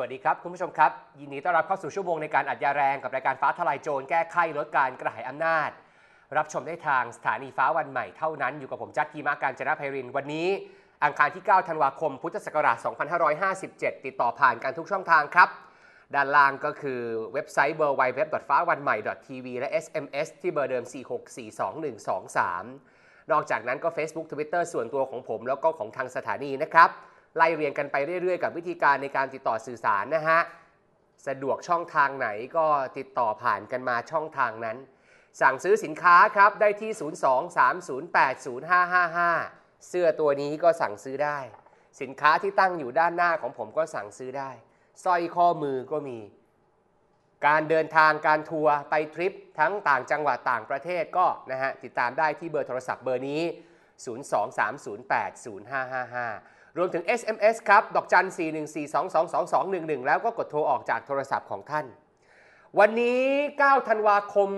วัสดีครับ คุณผู้ชมครับ ยินดีต้อนรับเข้าสู่ชั่วโมงในการอัดยาแรงกับรายการฟ้าทลายโจรแก้ไขลดการกระหายอำนาจ รับชมได้ทางสถานีฟ้าวันใหม่เท่านั้นอยู่กับผมจัดทีมาการจนะไพรินวันนี้ อังคารที่ 9ธันวาคมพุทธศักราช 2557 ติดต่อผ่านการทุกช่องทางครับ ด้านล่างก็คือเว็บไซต์ w w w ฟ้าวันใหม่ .tv และ SMS ที่เบอร์เดิม 4642123 นอกจากนั้นก็ Facebook Twitter ส่วนตัวของผมแล้วก็ของทางสถานีนะครับไล่เรียงกันไปเรื่อยๆกับวิธีการในการติดต่อสื่อสารนะฮะ สะดวกช่องทางไหนก็ติดต่อผ่านกันมาช่องทางนั้น สั่งซื้อสินค้าครับได้ที่ 023080555 เสื้อตัวนี้ก็สั่งซื้อได้ สินค้าที่ตั้งอยู่ด้านหน้าของผมก็สั่งซื้อได้ สร้อยข้อมือก็มี การเดินทางการทัวร์ไปทริปทั้งต่างจังหวัดต่างประเทศก็นะฮะติดตามได้ที่เบอร์โทรศัพท์เบอร์นี้ 023080555รวมถึง SMS ครับ ดอกจัน 414222211 แล้วก็กดโทรออกจากโทรศัพท์ของท่าน วันนี้9ธันวาคม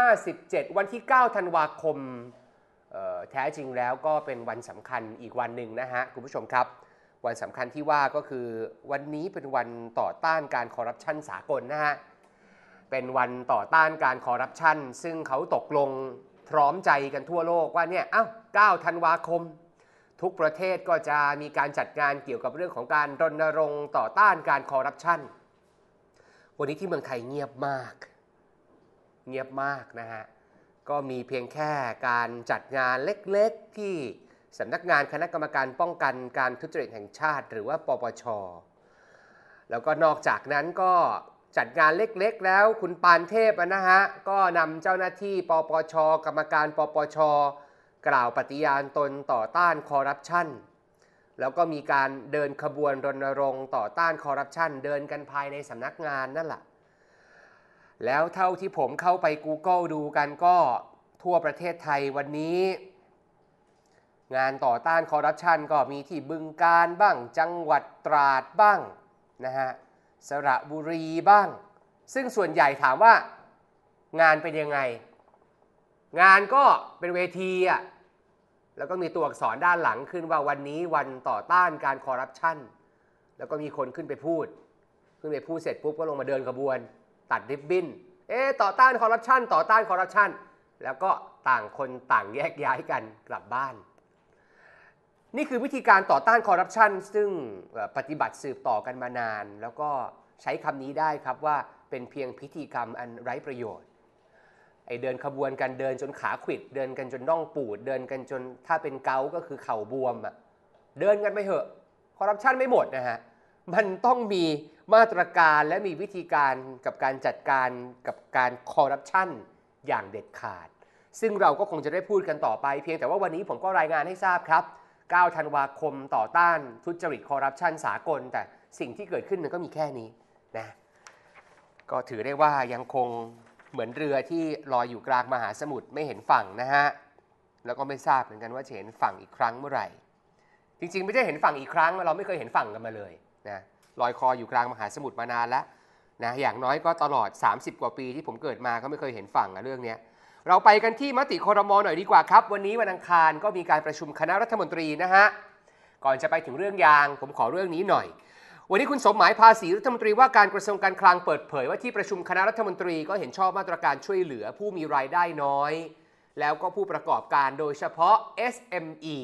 2557 วันที่9ธันวาคมแท้จริงแล้วก็เป็นวันสำคัญอีกวันหนึ่งนะฮะคุณผู้ชมครับ วันสำคัญที่ว่าก็คือวันนี้เป็นวันต่อต้านการคอร์รัปชันสากลนะฮะเป็นวันต่อต้านการคอร์รัปชันซึ่งเขาตกลงพร้อมใจกันทั่วโลก ว่าเนี่ยเอ้า9ธันวาคมทุกประเทศก็จะมีการจัดงานเกี่ยวกับเรื่องของการรณรงค์ต่อต้านการคอร์รัปชัน วันนี้ที่เมืองไทยเงียบมาก เงียบมากนะฮะ ก็มีเพียงแค่การจัดงานเล็กๆ ที่สำนักงานคณะกรรมการป้องกันการทุจริตแห่งชาติ หรือว่าปปช แล้วก็นอกจากนั้นก็จัดงานเล็กๆ แล้วคุณปานเทพนะฮะก็นำเจ้าหน้าที่ปปช กรรมการปปชกล่าวปฏิญาณตนต่อต้านคอร์รัปชัน แล้วก็มีการเดินขบวนรณรงค์ต่อต้านคอร์รัปชัน เดินกันภายในสำนักงานนั่นแหละ แล้วเท่าที่ผมเข้าไป Google ดูกันก็ทั่วประเทศไทยวันนี้งานต่อต้านคอร์รัปชันก็มีที่บึงการบ้างจังหวัดตราดบ้างนะฮะสระบุรีบ้าง ซึ่งส่วนใหญ่ถามว่างานเป็นยังไง งานก็เป็นเวทีอ่ะแล้วก็มีตัวอักษรด้านหลังขึ้นว่าวันนี้วันต่อต้านการคอร์รัปชันแล้วก็มีคนขึ้นไปพูดขึ้นไปพูด เสร็จปุ๊บก็ลงมาเดินขบวน ตัด ริบบิ้นเอ๊ต่อต้านคอร์รัปชันต่อต้านคอร์รัปชันแล้วก็ต่างคนต่างแยกย้ายกันกลับบ้าน นี่คือวิธีการต่อต้านคอร์รัปชันซึ่งปฏิบัติสืบต่อกันมานาน แล้วก็ใช้คำนี้ได้ครับว่าเป็นเพียงพิธีกรรมอันไร้ประโยชน์ไอเดินขบวนกัน เดินจนขาขวิด เดินกันจนน่องปูด เดินกันจนถ้าเป็นเกา ก็คือเข่าบวมอะเดินกันไปเถอะคอร์รัปชันไม่หมดนะฮะมันต้องมีมาตรการและมีวิธีการกับการจัดการกับการคอร์รัปชันอย่างเด็ดขาด ซึ่งเราก็คงจะได้พูดกันต่อไป เพียงแต่ว่าวันนี้ผมก็รายงานให้ทราบครับ9ธันวาคมต่อต้านทุจริตคอร์รัปชันสากลแต่สิ่งที่เกิดขึ้นมันก็มีแค่นี้นะก็ถือได้ว่ายังคงเหมือนเรือที่ลอยอยู่กลางมหาสมุทรไม่เห็นฝั่งนะฮะแล้วก็ไม่ทราบเหมือนกันว่าจะเห็นฝั่งอีกครั้งเมื่อไหร่จริงๆไม่ใช่เห็นฝั่งอีกครั้งเราไม่เคยเห็นฝั่งกันมาเลยนะลอยคออยู่กลางมหาสมุทรมานานแล้วนะอย่างน้อยก็ตลอด 30 กว่าปีที่ผมเกิดมาก็ไม่เคยเห็นฝั่งนะเรื่องนี้เราไปกันที่มติคอรมอหน่อยดีกว่าครับวันนี้วันอังคารก็มีการประชุมคณะรัฐมนตรีนะฮะก่อนจะไปถึงเรื่องยางผมขอเรื่องนี้หน่อยวันนี้คุณสมหมายภาษีรัฐมนตรีว่า การกระทรวงการคลังเปิดเผย ว่าที่ประชุมคณะรัฐมนตรีก็เห็นชอบมาตรการช่วยเหลือผู้มีรายได้น้อย แล้วก็ผู้ประกอบการโดยเฉพาะ SME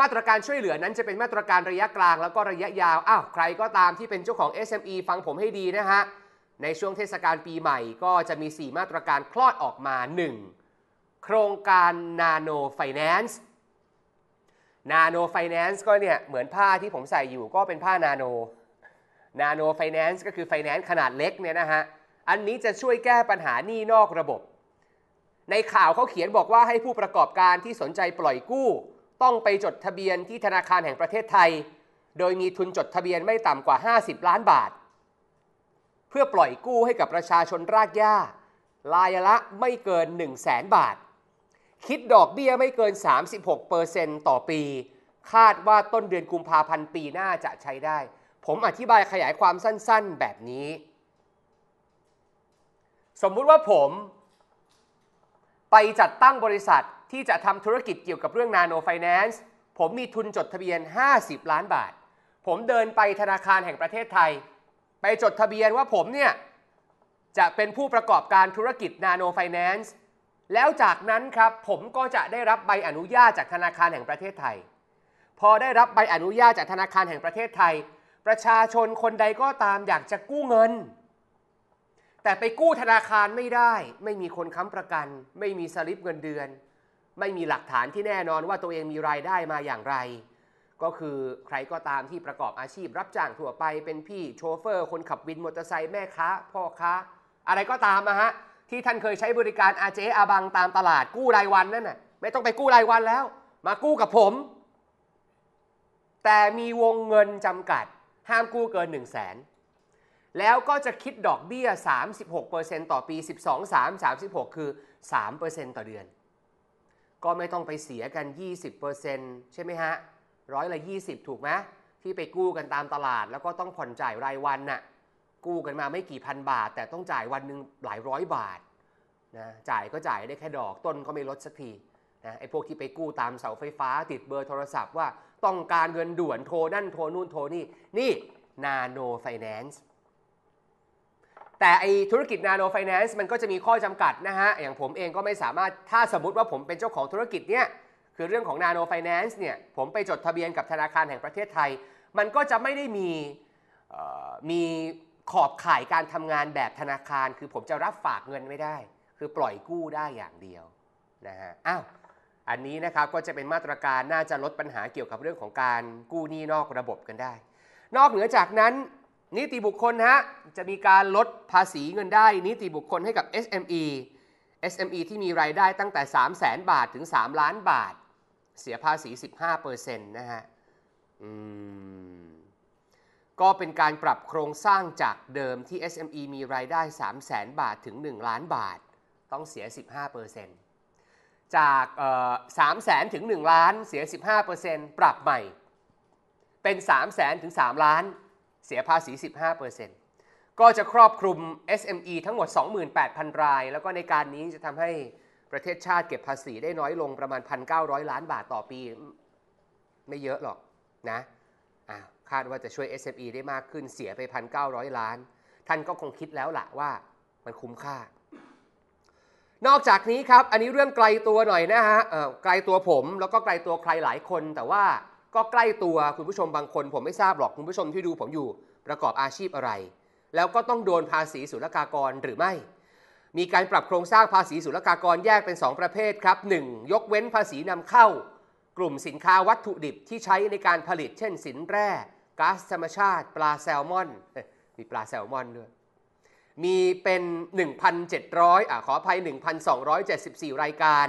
มาตรการช่วยเหลือนั้นจะเป็นมาตรการระยะกลางแล้วก็ระยะยาวอ้าวใครก็ตามที่เป็นเจ้าของ SME ฟังผมให้ดีนะฮะในช่วงเทศกาลปีใหม่ก็จะมี 4 มาตรการคลอดออกมา 1. โครงการนาโนไฟแนนซ์นาโนไฟแนนซ์ก็เนี่ยเหมือนผ้าที่ผมใส่อยู่ก็เป็นผ้านาโนนาโนไฟแนนซ์ก็คือไฟแนนซ์ขนาดเล็กเนี่ยนะฮะ อันนี้จะช่วยแก้ปัญหานี่นอกระบบ ในข่าวเขาเขียนบอกว่าให้ผู้ประกอบการที่สนใจปล่อยกู้ ต้องไปจดทะเบียนที่ธนาคารแห่งประเทศไทย โดยมีทุนจดทะเบียนไม่ต่ำกว่า 50 ล้านบาท เพื่อปล่อยกู้ให้กับประชาชนรากหญ้ารายละไม่เกิน1 0 0 0 0แสนบาทคิดดอกเบี้ยไม่เกิน 36%ต่อปี คาดว่าต้นเดือนกุมภาพันธ์ปีหน้าจะใช้ได้ ผมอธิบายขยายความสั้นๆ แบบนี้ สมมุติว่าผม ไปจัดตั้งบริษัทที่จะทำธุรกิจเกี่ยวกับเรื่องนาโนไฟแนนซ์ ผมมีทุนจดทะเบียน 50 ล้านบาท ผมเดินไปธนาคารแห่งประเทศไทย ไปจดทะเบียนว่าผมเนี่ย จะเป็นผู้ประกอบการธุรกิจนาโนไฟแนนซ์แล้วจากนั้นครับผมก็จะได้รับใบอนุญาตจากธนาคารแห่งประเทศไทย พอได้รับใบอนุญาตจากธนาคารแห่งประเทศไทย ประชาชนคนใดก็ตามอยากจะกู้เงิน แต่ไปกู้ธนาคารไม่ได้ ไม่มีคนค้ำประกัน ไม่มีสลิปเงินเดือน ไม่มีหลักฐานที่แน่นอนว่าตัวเองมีรายได้มาอย่างไร ก็คือใครก็ตามที่ประกอบอาชีพรับจ้างทั่วไปเป็นพี่โชเฟอร์ คนขับวินมอเตอร์ไซค์แม่ค้าพ่อค้าอะไรก็ตามนะฮะที่ท่านเคยใช้บริการอาเจอาบังตามตลาดกู้รายวันนั่นน่ะไม่ต้องไปกู้รายวันแล้ว มากู้กับผม แต่มีวงเงินจำกัดห้ามกู้เกิน1 0 0 0 0แสนแล้วก็จะคิดดอกเบี้ย 36%ต่อปี 12 3 36 คือ 3%ต่อเดือน ก็ไม่ต้องไปเสียกัน 20%ใช่ไหมฮะร้อยละ 20 ถูกไหมที่ไปกู้กันตามตลาดแล้วก็ต้องผ่อนจ่ายรายวันน่ะกู้กันมาไม่กี่พันบาท แต่ต้องจ่ายวันหนึ่งหลายร้อยบาทนะจ่ายก็จ่ายได้แค่ดอกต้นก็ไม่ลดสักทีนะไอ้พวกที่ไปกู้ตามเสาไฟฟ้าติดเบอร์โทรศัพท์ว่าต้องการเงินด่วนโทร นั่นโทรนู่นโทร นี่ นี่นาโนไฟแนนซ์แต่ไอธุรกิจนาโนไฟแนนซ์มันก็จะมีข้อจำกัดนะฮะ อย่างผมเองก็ไม่สามารถถ้าสมมติว่าผมเป็นเจ้าของธุรกิจเนี้ยคือเรื่องของนาโนไฟแนนซ์เนี่ยผมไปจดทะเบียนกับธนาคารแห่งประเทศไทย มันก็จะไม่ได้มีมีขอบข่ายการทำงานแบบธนาคาร คือผมจะรับฝากเงินไม่ได้ คือปล่อยกู้ได้อย่างเดียวนะฮะอ้าวอันนี้นะครับก็จะเป็นมาตรการน่าจะลดปัญหาเกี่ยวกับเรื่องของการกู้หนี้นอกระบบกันได้ นอกเหนือจากนั้น นิติบุคคลฮะ จะมีการลดภาษีเงินได้ นิติบุคคลให้กับ SME SME ที่มีรายได้ตั้งแต่ 3 0 0แสนบาทถึง 3 ล้านบาท เสียภาษี15%นะฮะอืมก็เป็นการปรับโครงสร้างจากเดิมที่ SME มีรายได้ 3 0 0แสนบาทถึง 1 ล้านบาท ต้องเสีย 15%จาก3 0 0แสนถึง 1 ล้านเสีย 15%ปรับใหม่เป็น 3 0 0แสนถึง 3 ล้านเสียภาษี 15%ก็จะครอบคลุม SME ทั้งหมด 28,000 ราย แล้วก็ในการนี้จะทำให้ประเทศชาติเก็บภาษีได้น้อยลงประมาณ 1,900 ล้านบาทต่อปี ไม่เยอะหรอกนะอ้าวคาดว่าจะช่วย SME ได้มากขึ้นเสียไป 1,900 ล้าน ท่านก็คงคิดแล้วละว่ามันคุ้มค่า นอกจากนี้ครับ อันนี้เรื่องไกลตัวหน่อยนะฮะไกลตัวผมแล้วก็ไกลตัวใครหลายคน แต่ว่าก็ใกล้ตัวคุณผู้ชมบางคนผมไม่ทราบหรอก คุณผู้ชมที่ดูผมอยู่ประกอบอาชีพอะไร แล้วก็ต้องโดนภาษีศุลกากรหรือไม่ มีการปรับโครงสร้างภาษีศุลกากรแยกเป็น 2 ประเภทครับ 1. ยกเว้นภาษีนำเข้ากลุ่มสินค้าวัตถุดิบที่ใช้ในการผลิต เช่นสินแร่ก๊าซธรรมชาติ ปลาแซลมอน มีปลาแซลมอนด้วย มีเป็น 1,700อ่ะขออภัย 1,274 รายการ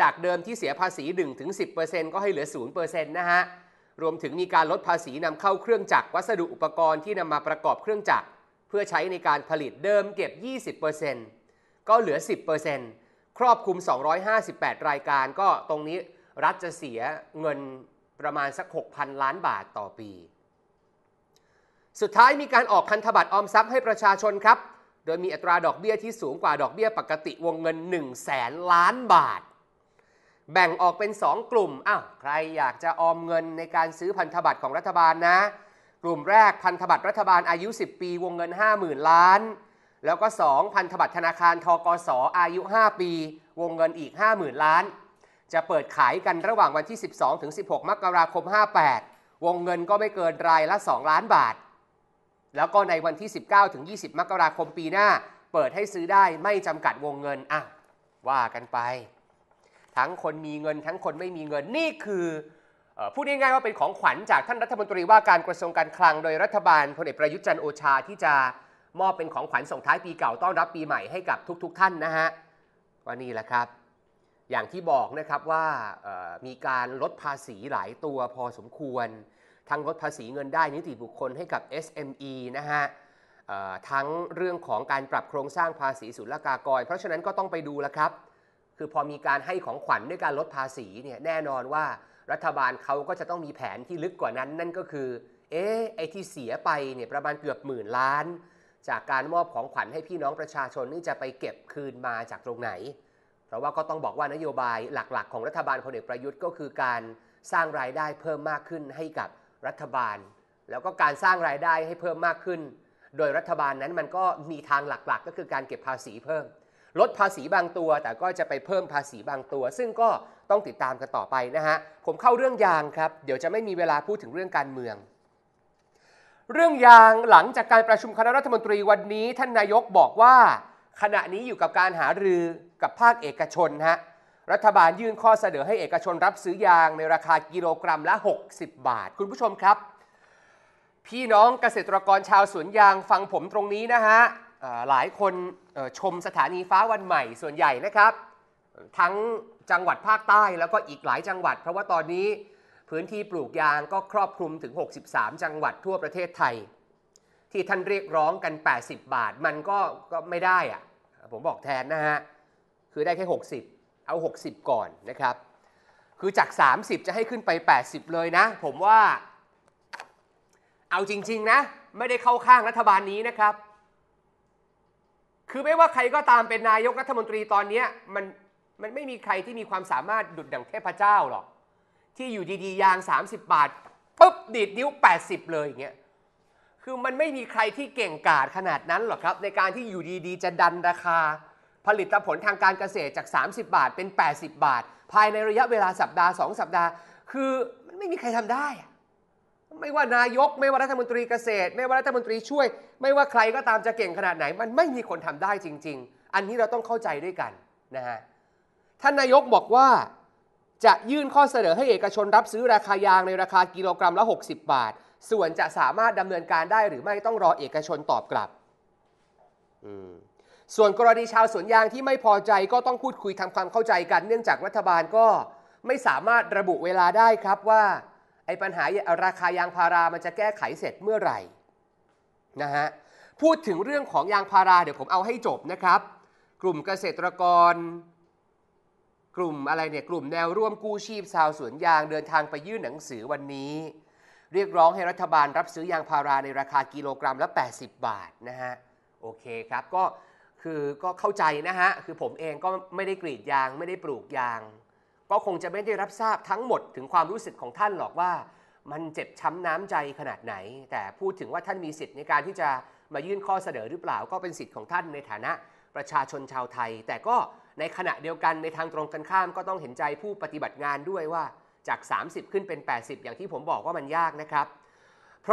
จากเดิมที่เสียภาษี 1-10%ก็ให้เหลือ 0%นะฮะ รวมถึงมีการลดภาษีนำเข้าเครื่องจักรวัสดุอุปกรณ์ที่นำมาประกอบเครื่องจักรเพื่อใช้ในการผลิตเดิมเก็บ 20%ก็เหลือ 10%ครอบคลุม 258 รายการก็ตรงนี้รัฐจะเสียเงินประมาณสัก6,000 ล้านบาทต่อปี สุดท้ายมีการออกพันธบัตรออมทรัพย์ให้ประชาชนครับ โดยมีอัตราดอกเบี้ยที่สูงกว่า ดอกเบี้ยปกติวงเงิน 1 0 0 0 0แสนล้านบาท แบ่งออกเป็น 2 กลุ่ม อ้าวใครอยากจะออมเงินในการซื้อพันธบัตรของรัฐบาลนะ กลุ่มแรกพันธบัตรรัฐบาลอายุ 10 ปี วงเงิน50,000 ล้าน แล้วก็ 2 พันธบัตรธนาคารทกสออายุ 5 ปีวงเงินอีก 50,000 ล้านจะเปิดขายกันระหว่างวันที่ 12 ถึง 16 มกราคม 58 วงเงินก็ไม่เกินรายละ 2 ล้านบาท แล้วก็ในวันที่ 19 ถึง 20 มกราคมปีหน้า เปิดให้ซื้อได้ไม่จำกัดวงเงินอ่ะว่ากันไป ทั้งคนมีเงิน ทั้งคนไม่มีเงินนี่คือพูดง่ายๆว่าเป็นของขวัญจากท่านรัฐมนตรีว่าการกระทรวงการคลัง โดยรัฐบาลพลเอกประยุทธ์จันโอชา ที่จะมอบเป็นของขวัญส่งท้ายปีเก่าต้อนรับปีใหม่ให้กับทุกๆ ท่านนะฮะว่านี่แหละครับอย่างที่บอกนะครับว่ามีการลดภาษีหลายตัวพอสมควร ทั้งลดภาษีเงินได้นิติบุคคลให้กับ SME นะฮะทั้งเรื่องของการปรับโครงสร้างภาษีศุลกากรเพราะฉะนั้นก็ต้องไปดูแลครับ คือพอมีการให้ของขวัญด้วยการลดภาษีเนี่ยแน่นอนว่ารัฐบาลเขาก็จะต้องมีแผนที่ลึกกว่านั้น นั่นก็คือเอ๊ะไอที่เสียไปเนี่ยประมาณเกือบหมื่นล้านจากการมอบของขวัญให้พี่น้องประชาชนนี่จะไปเก็บคืนมาจากตรงไหนเพราะว่าก็ต้องบอกว่านโยบายหลักๆ ของรัฐบาลพลเอกประยุทธ์ก็คือการสร้างรายได้เพิ่มมากขึ้นให้กับรัฐบาล แล้วก็การสร้างรายได้ให้เพิ่มมากขึ้น โดยรัฐบาลนั้นมันก็มีทางหลักๆ ก็คือการเก็บภาษีเพิ่ม ลดภาษีบางตัวแต่ก็จะไปเพิ่มภาษีบางตัว ซึ่งก็ต้องติดตามกันต่อไปนะฮะ ผมเข้าเรื่องยางครับเดี๋ยวจะไม่มีเวลาพูดถึงเรื่องการเมือง เรื่องยางหลังจากการประชุมคณะรัฐมนตรีวันนี้ ท่านนายกบอกว่า ขณะนี้อยู่กับการหารือกับภาคเอกชนฮะรัฐบาลยื่นข้อเสนอให้เอกชนรับซื้อยางในราคากิโลกรัมละ 60 บาท คุณผู้ชมครับ พี่น้องเกษตรกรชาวสวนยางฟังผมตรงนี้นะฮะหลายคนชมสถานีฟ้าวันใหม่ส่วนใหญ่นะครับ ทั้งจังหวัดภาคใต้แล้วก็อีกหลายจังหวัด เพราะว่าตอนนี้พื้นที่ปลูกยางก็ครอบคลุมถึง 63 จังหวัดทั่วประเทศไทย ที่ท่านเรียกร้องกัน 80 บาทมันก็ก็ไม่ได้อะผมบอกแทนนะฮะคือได้แค่60 เอา 60 ก่อนนะครับ คือจาก 30 จะให้ขึ้นไป 80 เลยนะ ผมว่า เอาจริงๆนะ ไม่ได้เข้าข้างรัฐบาลนี้นะครับ คือไม่ว่าใครก็ตามเป็นนายกรัฐมนตรีตอนนี้มันมันไม่มีใครที่มีความสามารถดุดดังเทพเจ้าหรอก ที่อยู่ดีๆยาง 30 บาทปุ๊บดีดนิ้ว 80 เลยอย่างเงี้ย คือมันไม่มีใครที่เก่งกาจขนาดนั้นหรอกครับ ในการที่อยู่ดีๆจะดันราคาผลิตผลทางการเกษตรจาก 30 บาทเป็น 80 บาท ภายในระยะเวลาสัปดาห์2สัปดาห์ คือมันไม่มีใครทำได้ไม่ว่านายกไม่ว่ารัฐมนตรีเกษตร ไม่ว่ารัฐมนตรีช่วย ไม่ว่าใครก็ตามจะเก่งขนาดไหนมันไม่มีคนทำได้จริง ๆ อันนี้เราต้องเข้าใจด้วยกันนะฮะท่านนายกบอกว่าจะยื่นข้อเสนอให้เอกชนรับซื้อราคายางในราคากิโลกรัมละ60 บาท ส่วนจะสามารถดำเนินการได้ หรือไม่ต้องรอเอกชนตอบกลับ อืมส่วนกรณีชาวสวนยางที่ไม่พอใจก็ต้องพูดคุยทำความเข้าใจกัน เนื่องจากรัฐบาลก็ไม่สามารถระบุเวลาได้ครับว่าไอ้ปัญหาราคายางพารามันจะแก้ไขเสร็จเมื่อไหร่ นะฮะ พูดถึงเรื่องของยางพาราเดี๋ยวผมเอาให้จบนะครับ กลุ่มเกษตรกร กลุ่มอะไรเนี่ยกลุ่มแนวร่วมกู้ชีพชาวสวนยางเดินทางไปยื่นหนังสือวันนี้ เรียกร้องให้รัฐบาลรับซื้อยางพาราในราคากิโลกรัมละ80 บาทนะฮะโอเคครับก็คือก็เข้าใจนะฮะ คือผมเองก็ไม่ได้กรีดยาง ไม่ได้ปลูกยาง ก็คงจะไม่ได้รับทราบทั้งหมดถึงความรู้สึกของท่านหรอกว่ามันเจ็บช้ำน้ำใจขนาดไหน แต่พูดถึงว่าท่านมีสิทธิ์ในการที่จะมายื่นข้อเสนอหรือเปล่าก็เป็นสิทธิ์ของท่านในฐานะประชาชนชาวไทย แต่ก็ในขณะเดียวกันในทางตรงกันข้ามก็ต้องเห็นใจผู้ปฏิบัติงานด้วยว่าจาก 30 ขึ้นเป็น 80 อย่างที่ผมบอกว่ามันยากนะครับ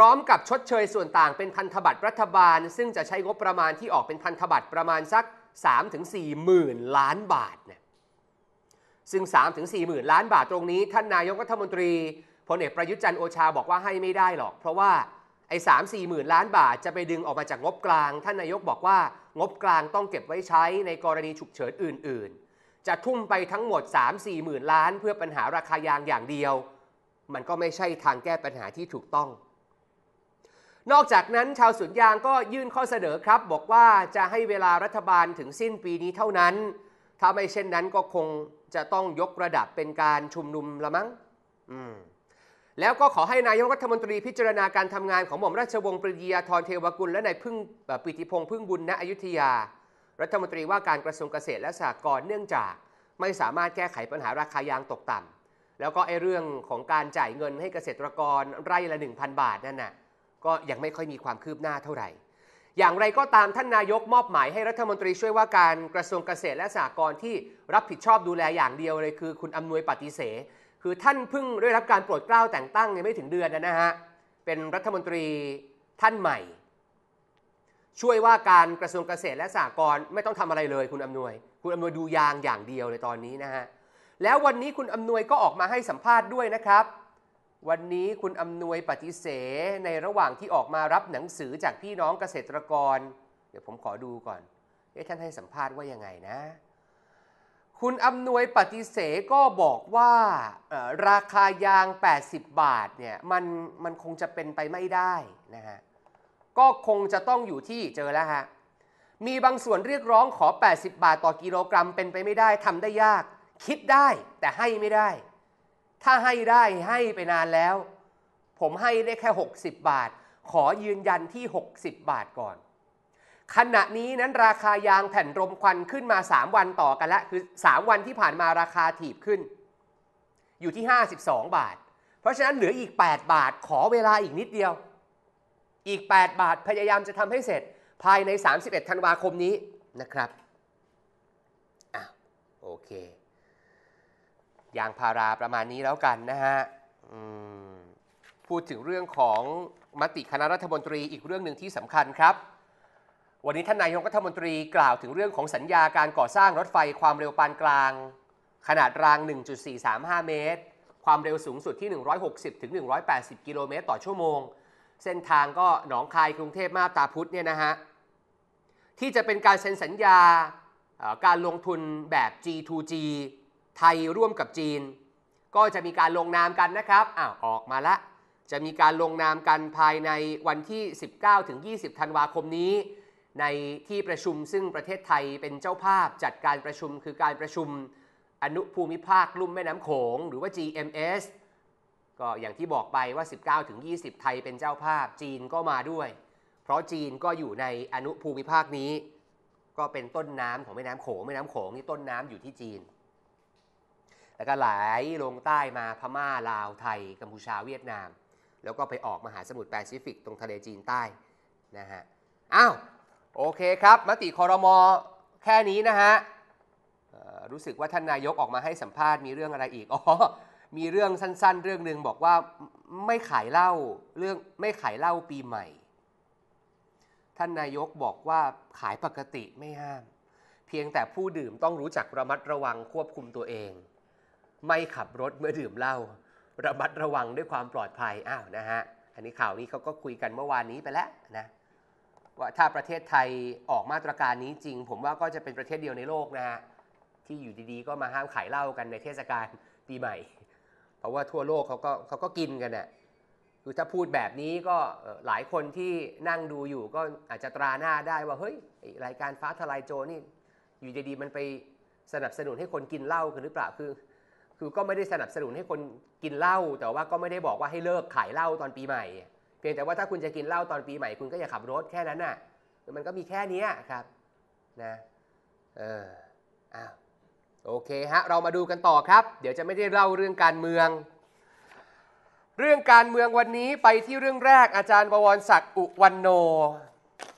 พร้อมกับชดเชยส่วนต่างเป็นพันธบัตรรัฐบาลซึ่งจะใช้งบประมาณที่ออกเป็นพันธบัตรประมาณสัก3-4หมื่นล้านบาทเนี่ยซึ่ง3-4หมื่นล้านบาทตรงนี้ท่านนายกรัฐมนตรีพลเอกประยุทธ์จันโอชาบอกว่าให้ไม่ได้หรอกเพราะว่าไอ้สามสี่หมื่นล้านบาทจะไปดึงออกมาจากงบกลาง ท่านนายกบอกว่างบกลางต้องเก็บไว้ใช้ในกรณีฉุกเฉินอื่น ๆ จะทุ่มไปทั้งหมด3 4หมื่นล้านเพื่อปัญหาราคายางอย่างเดียวมันก็ไม่ใช่ทางแก้ปัญหาที่ถูกต้องนอกจากนั้นชาวสวนยางก็ยื่นข้อเสนอครับ บอกว่าจะให้เวลารัฐบาลถึงสิ้นปีนี้เท่านั้น ถ้าไม่เช่นนั้นก็คงจะต้องยกระดับเป็นการชุมนุมละมั้ง แล้วก็ขอให้นายกรัฐมนตรีพิจารณาการทำงานของหม่อมราชวงศ์ปรียาธรเทวกุล และนายพึ่งปิติพงษ์พึ่งบุญณอยุธยา รัฐมนตรีว่าการกระทรวงเกษตรและสหกรณ์เนื่องจากไม่สามารถแก้ไขปัญหาราคายางตกต่ำแล้วก็ไอเรื่องของการจ่ายเงินให้เกษตรกรไร่ละ 1,000 บาทนั่นนะ่ะก็ยังไม่ค่อยมีความคืบหน้าเท่าไหร่ อย่างไรก็ตามท่านนายกมอบหมายให้รัฐมนตรีช่วยว่าการกระทรวงเกษตรและสหกรณ์ที่รับผิดชอบดูแลอย่างเดียวเลยคือคุณอำนวยปฏิเสธ คือท่านเพิ่งได้รับการโปรดเกล้าแต่งตั้งยังไม่ถึงเดือนนะฮะ เป็นรัฐมนตรีท่านใหม่ ช่วยว่าการกระทรวงเกษตรและสหกรณ์ไม่ต้องทำอะไรเลยคุณอำนวย คุณอำนวยดูยางอย่างเดียวเลยตอนนี้นะฮะ แล้ววันนี้คุณอำนวยก็ออกมาให้สัมภาษณ์ด้วยนะครับวันนี้คุณอำนวยปฏิเสธในระหว่างที่ออกมารับหนังสือจากพี่น้องเกษตรกร เดี๋ยวผมขอดูก่อนเอ๊ะท่านให้สัมภาษณ์ว่ายังไงนะ คุณอำนวยปฏิเสธก็บอกว่าราคายาง 80 บาทเนี่ยมันมันคงจะเป็นไปไม่ได้นะฮะก็คงจะต้องอยู่ที่เจอแล้วฮะ มีบางส่วนเรียกร้องขอ 80 บาทต่อกิโลกรัม เป็นไปไม่ได้ทำได้ยาก คิดได้แต่ให้ไม่ได้ถ้าให้ได้ให้ไปนานแล้ว ผมให้ ได้ แค่ 60 บาท ขอยืนยันที่ 60 บาทก่อน ขณะนี้นั้นราคายางแผ่นรมควันขึ้นมา 3 วันต่อกันละคือ 3 วันที่ผ่านมาราคาถีบขึ้น อยู่ที่ 52 บาท เพราะฉะนั้นเหลืออีก 8 บาทขอเวลาอีกนิดเดียว อีก 8 บาทพยายามจะทำให้เสร็จภายใน 31ธันวาคมนี้นะครับอ่ะโอเคยางพาราประมาณนี้แล้วกันนะฮะ พูดถึงเรื่องของมติคณะรัฐมนตรีอีกเรื่องหนึ่งที่สำคัญครับ วันนี้ท่านนายกรัฐมนตรีกล่าวถึงเรื่องของสัญญาการก่อสร้างรถไฟความเร็วปานกลาง ขนาดราง 1.435 เมตร ความเร็วสูงสุดที่ 160-180 กิโลเมตรต่อชั่วโมง เส้นทางก็หนองคายกรุงเทพมาตาพุธเนี่ยนะฮะ ที่จะเป็นการเซ็นสัญญาการลงทุนแบบ G2G ไทยร่วมกับจีนก็จะมีการลงนามกันนะครับ อ้าวออกมาละ จะมีการลงนามกันภายในวันที่ 19ถึง20 ธันวาคมนี้ ในที่ประชุมซึ่งประเทศไทยเป็นเจ้าภาพ จัดการประชุมคือการประชุมอนุภูมิภาคลุ่มแม่น้ำโขงหรือว่า GMS ก็อย่างที่บอกไปว่า 19ถึง20 ไทยเป็นเจ้าภาพจีนก็มาด้วย เพราะจีนก็อยู่ในอนุภูมิภาคนี้ ก็เป็นต้นน้ำของแม่น้ำโขงแม่น้ำโขงนี่ต้นน้ำอยู่ที่จีนแล้วก็ไหลลงใต้มาพม่าลาวไทย กัมพูชาเวียดนาม แล้วก็ไปออกมหาสมุทรแปซิฟิกตรงทะเลจีนใต้นะฮะอ้าวโอเคครับมติคอรมอแค่นี้นะฮะรู้สึกว่าท่านนายกออกมาให้สัมภาษณ์มีเรื่องอะไรอีกอ๋อมีเรื่องสั้นๆ เรื่องหนึ่งบอกว่าไม่ขายเหล้าเรื่องไม่ขายเหล้าปีใหม่ ท่านนายกบอกว่า ขายปกติไม่ห้าม เพียงแต่ผู้ดื่มต้องรู้จักระมัดระวังควบคุมตัวเองไม่ขับรถเมื่อดื่มเหล้าระมัดระวังด้วยความปลอดภัยอ้าวนะฮะอันนี้ข่าวนี้เขาก็คุยกันเมื่อวานนี้ไปแล้วนะว่าถ้าประเทศไทยออกมาตรการนี้จริง ผมว่าก็จะเป็นประเทศเดียวในโลกนะฮะที่อยู่ดีๆก็มาห้ามขายเหล้ากันในเทศกาลปีใหม่ เพราะว่าทั่วโลกเขาก็เขาก็กินกันนะ่ะคือถ้าพูดแบบนี้ก็หลายคนที่นั่งดูอยู่ก็อาจจะตราหน้าได้ว่าเฮ้ยรายการฟ้าทลายโจรนี่อยู่ดีๆมันไปสนับสนุนให้คนกินเหล้ากันหรือเปล่าคือคือก็ไม่ได้สนับสนุนให้คนกินเหล้าแต่ว่าก็ไม่ได้บอกว่าให้เลิกขายเหล้าตอนปีใหม่เพียงแต่ว่าถ้าคุณจะกินเหล้าตอนปีใหม่คุณก็อย่าขับรถแค่นั้นน่ะมันก็มีแค่นี้ครับนะเอออ่าโอเคฮะเรามาดูกันต่อครับ เดี๋ยวจะไม่ได้เล่าเรื่องการเมือง เรื่องการเมืองวันนี้ไปที่เรื่องแรกอาจารย์บวรศักดิ์อุวันโน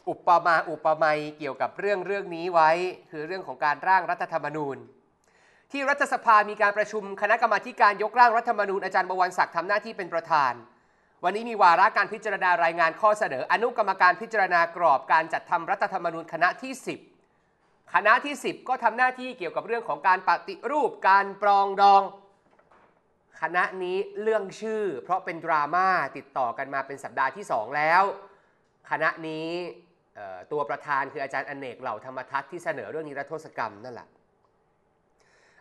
อุปมาอุปไมยเกี่ยวกับเรื่องเรื่องนี้ไว้คือเรื่องของการร่างรัฐธรรมนูญที่รัฐสภามีการประชุม คณะกรรมาการยกร่างรัฐธรรมนูญอาจารย์บวรศักดิ์ทำหน้าที่เป็นประธาน วันนี้มีวาระการพิจารณารายงานข้อเสนอ อนุกรรมการพิจารณากรอบ การจัดทำรัฐธรรมนูญคณะที่ 10 คณะที่ 10 ก็ทำหน้าที่เกี่ยวกับเรื่องของการปฏิรูปการปรองดอง คณะนี้เรื่องชื่อ เพราะเป็นดราม่าติดต่อกันมาเป็นสัปดาห์ที่ 2 แล้ว คณะนี้ตัวประธานคือ อาจารย์อนเนกเหล่าธรรมทัศน์ที่เสนอเรื่องนิรโทษกรรมนั่นแหละ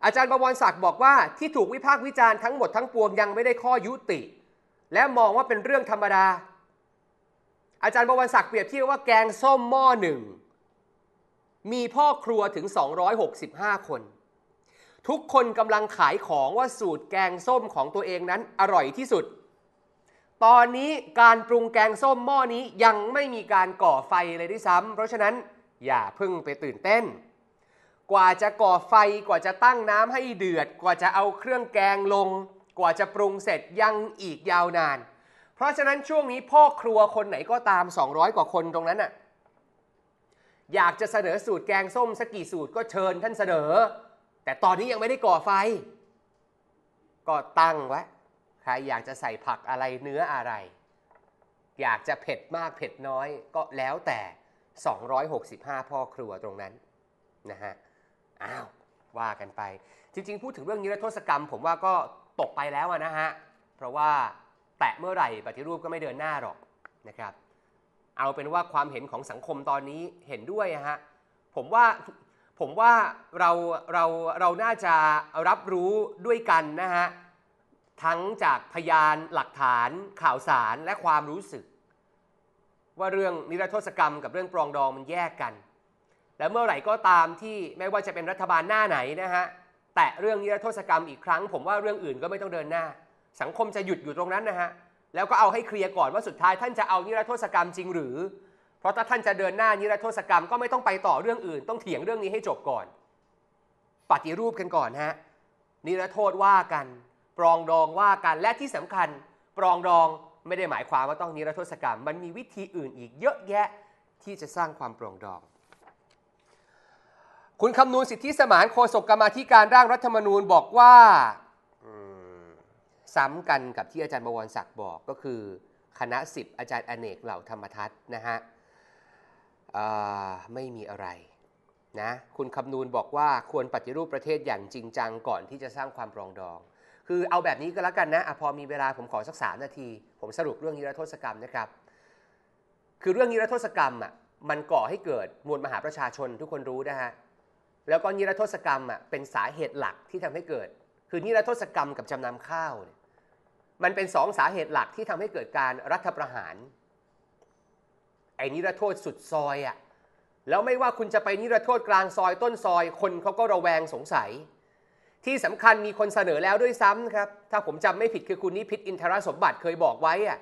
อาจารย์บรวรศักดิ์บอกว่าที่ถูกวิพากษ์วิจารณ์ทั้งหมดทั้งปวงยังไม่ได้ข้อยุติ และมองว่าเป็นเรื่องธรรมดา อาจารย์บรวรศักดิ์เปรียบเทียบว่าแกงส้มหม้อหนึ่ง มีพ่อครัวถึง 265 คน ทุกคนกำลังขายของว่าสูตรแกงส้มของตัวเองนั้นอร่อยที่สุด ตอนนี้การปรุงแกงส้มหม้อนี้ยังไม่มีการก่อไฟเลยด้วยซ้ำเพราะฉะนั้นอย่าเพิ่งไปตื่นเต้นกว่าจะก่อไฟกว่าจะตั้งน้ำให้เดือด กว่าจะเอาเครื่องแกงลง กว่าจะปรุงเสร็จยังอีกยาวนาน เพราะฉะนั้นช่วงนี้พ่อครัวคนไหนก็ตาม 200 กว่าคนตรงนั้นน่ะอยากจะเสนอสูตรแกงส้มสักกี่สูตรก็เชิญท่านเสนอ แต่ตอนนี้ยังไม่ได้ก่อไฟก็ตั้งไว้ใครอยากจะใส่ผักอะไรเนื้ออะไร อยากจะเผ็ดมากเผ็ดน้อย ก็แล้วแต่ 265 พ่อครัวตรงนั้นนะฮะอ้าว ว่ากันไป จริงๆพูดถึงเรื่องนิรโทษกรรมผมว่าก็ตกไปแล้วนะฮะเพราะว่าแตะเมื่อไหร่ปฏิรูปก็ไม่เดินหน้าหรอกนะครับเอาเป็นว่าความเห็นของสังคมตอนนี้เห็นด้วยฮะผมว่าผมว่าเราเราเราน่าจะรับรู้ด้วยกันนะฮะทั้งจากพยานหลักฐานข่าวสารและความรู้สึก ว่าเรื่องนิรโทษกรรมกับเรื่องปรองดองมันแยกกันและเมื่อไหร่ก็ตามที่ไม่ว่าจะเป็นรัฐบาลหน้าไหนนะฮะแตะเรื่องนิรโทษกรรมอีกครั้ง ผมว่าเรื่องอื่นก็ไม่ต้องเดินหน้า สังคมจะหยุดอยู่ตรงนั้นนะฮะแล้วก็เอาให้เคลียร์ก่อนว่าสุดท้าย ท่านจะเอานิรโทษกรรมจริงหรือ เพราะถ้าท่านจะเดินหน้านิรโทษกรรมก็ไม่ต้องไปต่อเรื่องอื่น ต้องเถียงเรื่องนี้ให้จบก่อน ปฏิรูปกันก่อนฮะนิรโทษว่ากันปรองดองว่ากันและที่สำคัญปรองดองไม่ได้หมายความว่าต้องนิรโทษกรรมมันมีวิธีอื่น อีกเยอะแยะที่จะสร้างความปรองดองคุณคำนูนสิทธิสมานโฆษกกรรมาธิการร่างรัฐธรรมนูญบอกว่าซ้ำกันกับที่อาจารย์บวรศักดิ์บอกก็คือคณะสิบอาจารย์อเนกเหล่าธรรมทัศนะฮะไม่มีอะไรนะคุณคำนูนบอกว่าควรปฏิรูปประเทศอย่างจริงจังก่อนที่จะสร้างความปรองดอง คือเอาแบบนี้ก็แล้วกันนะอพอมีเวลาผมขอสักสามนาที ผมสรุปเรื่องนิรโทษกรรมนะครับ คือเรื่องนิรโทษกรรมอ่ะมันก่อให้เกิดมวลมหาประชาชน ทุกคนรู้นะฮะแล้วก็นิรโทษกรรมอ่ะเป็นสาเหตุหลักที่ทำให้เกิด คือนิรโทษกรรมกับจำนำข้าวเนี่ยมันเป็นสองสาเหตุหลักที่ทำให้เกิดการรัฐประหาร ไอ้นิรโทษสุดซอยอ่ะแล้วไม่ว่าคุณจะไปนิรโทษกลางซอยต้นซอยคนเขาก็ระแวงสงสัย ที่สำคัญมีคนเสนอแล้วด้วยซ้ำครับถ้าผมจำไม่ผิดคือคุณนิพิษอินทรสมบัติเคยบอกไว้อ่ะ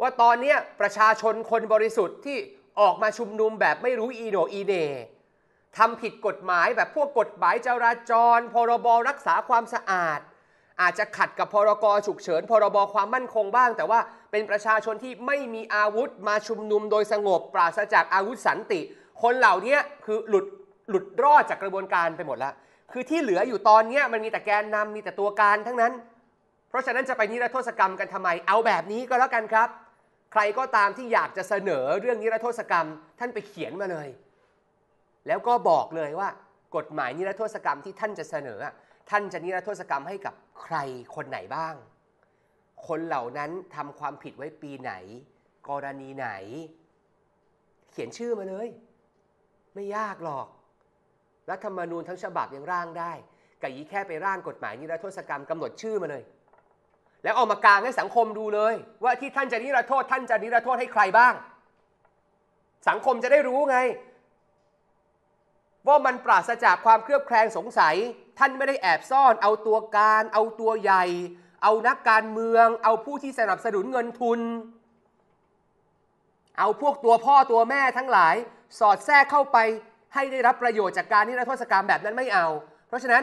ว่าตอนนี้ประชาชนคนบริสุทธิ์ที่ออกมาชุมนุมแบบไม่รู้อีโนอีเนทำผิดกฎหมายแบบพวกกฎหมายจราจร พรบรักษาความสะอาด อาจจะขัดกับพรกฉุกเฉิน พรบความมั่นคงบ้าง แต่ว่าเป็นประชาชนที่ไม่มีอาวุธมาชุมนุมโดยสงบปราศจากอาวุธสันติ คนเหล่านี้คือหลุดหลุดรอดจากกระบวนการไปหมดแล้วคือที่เหลืออยู่ตอนนี้มันมีแต่แกนนำมีแต่ตัวการทั้งนั้น เพราะฉะนั้นจะไปนิรโทษกรรมกันทำไม เอาแบบนี้ก็แล้วกันครับ ใครก็ตามที่อยากจะเสนอเรื่องนิรโทษกรรม ท่านไปเขียนมาเลยแล้วก็บอกเลยว่า กฎหมาย นิรโทษกรรมที่ท่านจะเสนอท่านจะนิรโทษกรรมให้กับใครคนไหนบ้าง คนเหล่านั้นทำความผิดไว้ปีไหน กรณีไหน เขียนชื่อมาเลย ไม่ยากหรอกรัฐธรรมนูญทั้งฉบับยังร่างได้กะยีแค่ไปร่างกฎหมายนิรโทษกรรมกำหนดชื่อมาเลย แล้วออกมากลางให้สังคมดูเลย ว่าที่ท่านจะนิรโทษท่านจะนิรโทษให้ใครบ้าง สังคมจะได้รู้ไงว่ามันปราศจากความเครือบแคลงสงสัยท่านไม่ได้แอบซ่อนเอาตัวการเอาตัวใหญ่ เอานักการเมือง เอาผู้ที่สนับสนุนเงินทุน เอาพวกตัวพ่อตัวแม่ทั้งหลายสอดแทรกเข้าไปให้ได้รับประโยชน์จากการนิรโทษกรรมแบบนั้นไม่เอา เพราะฉะนั้น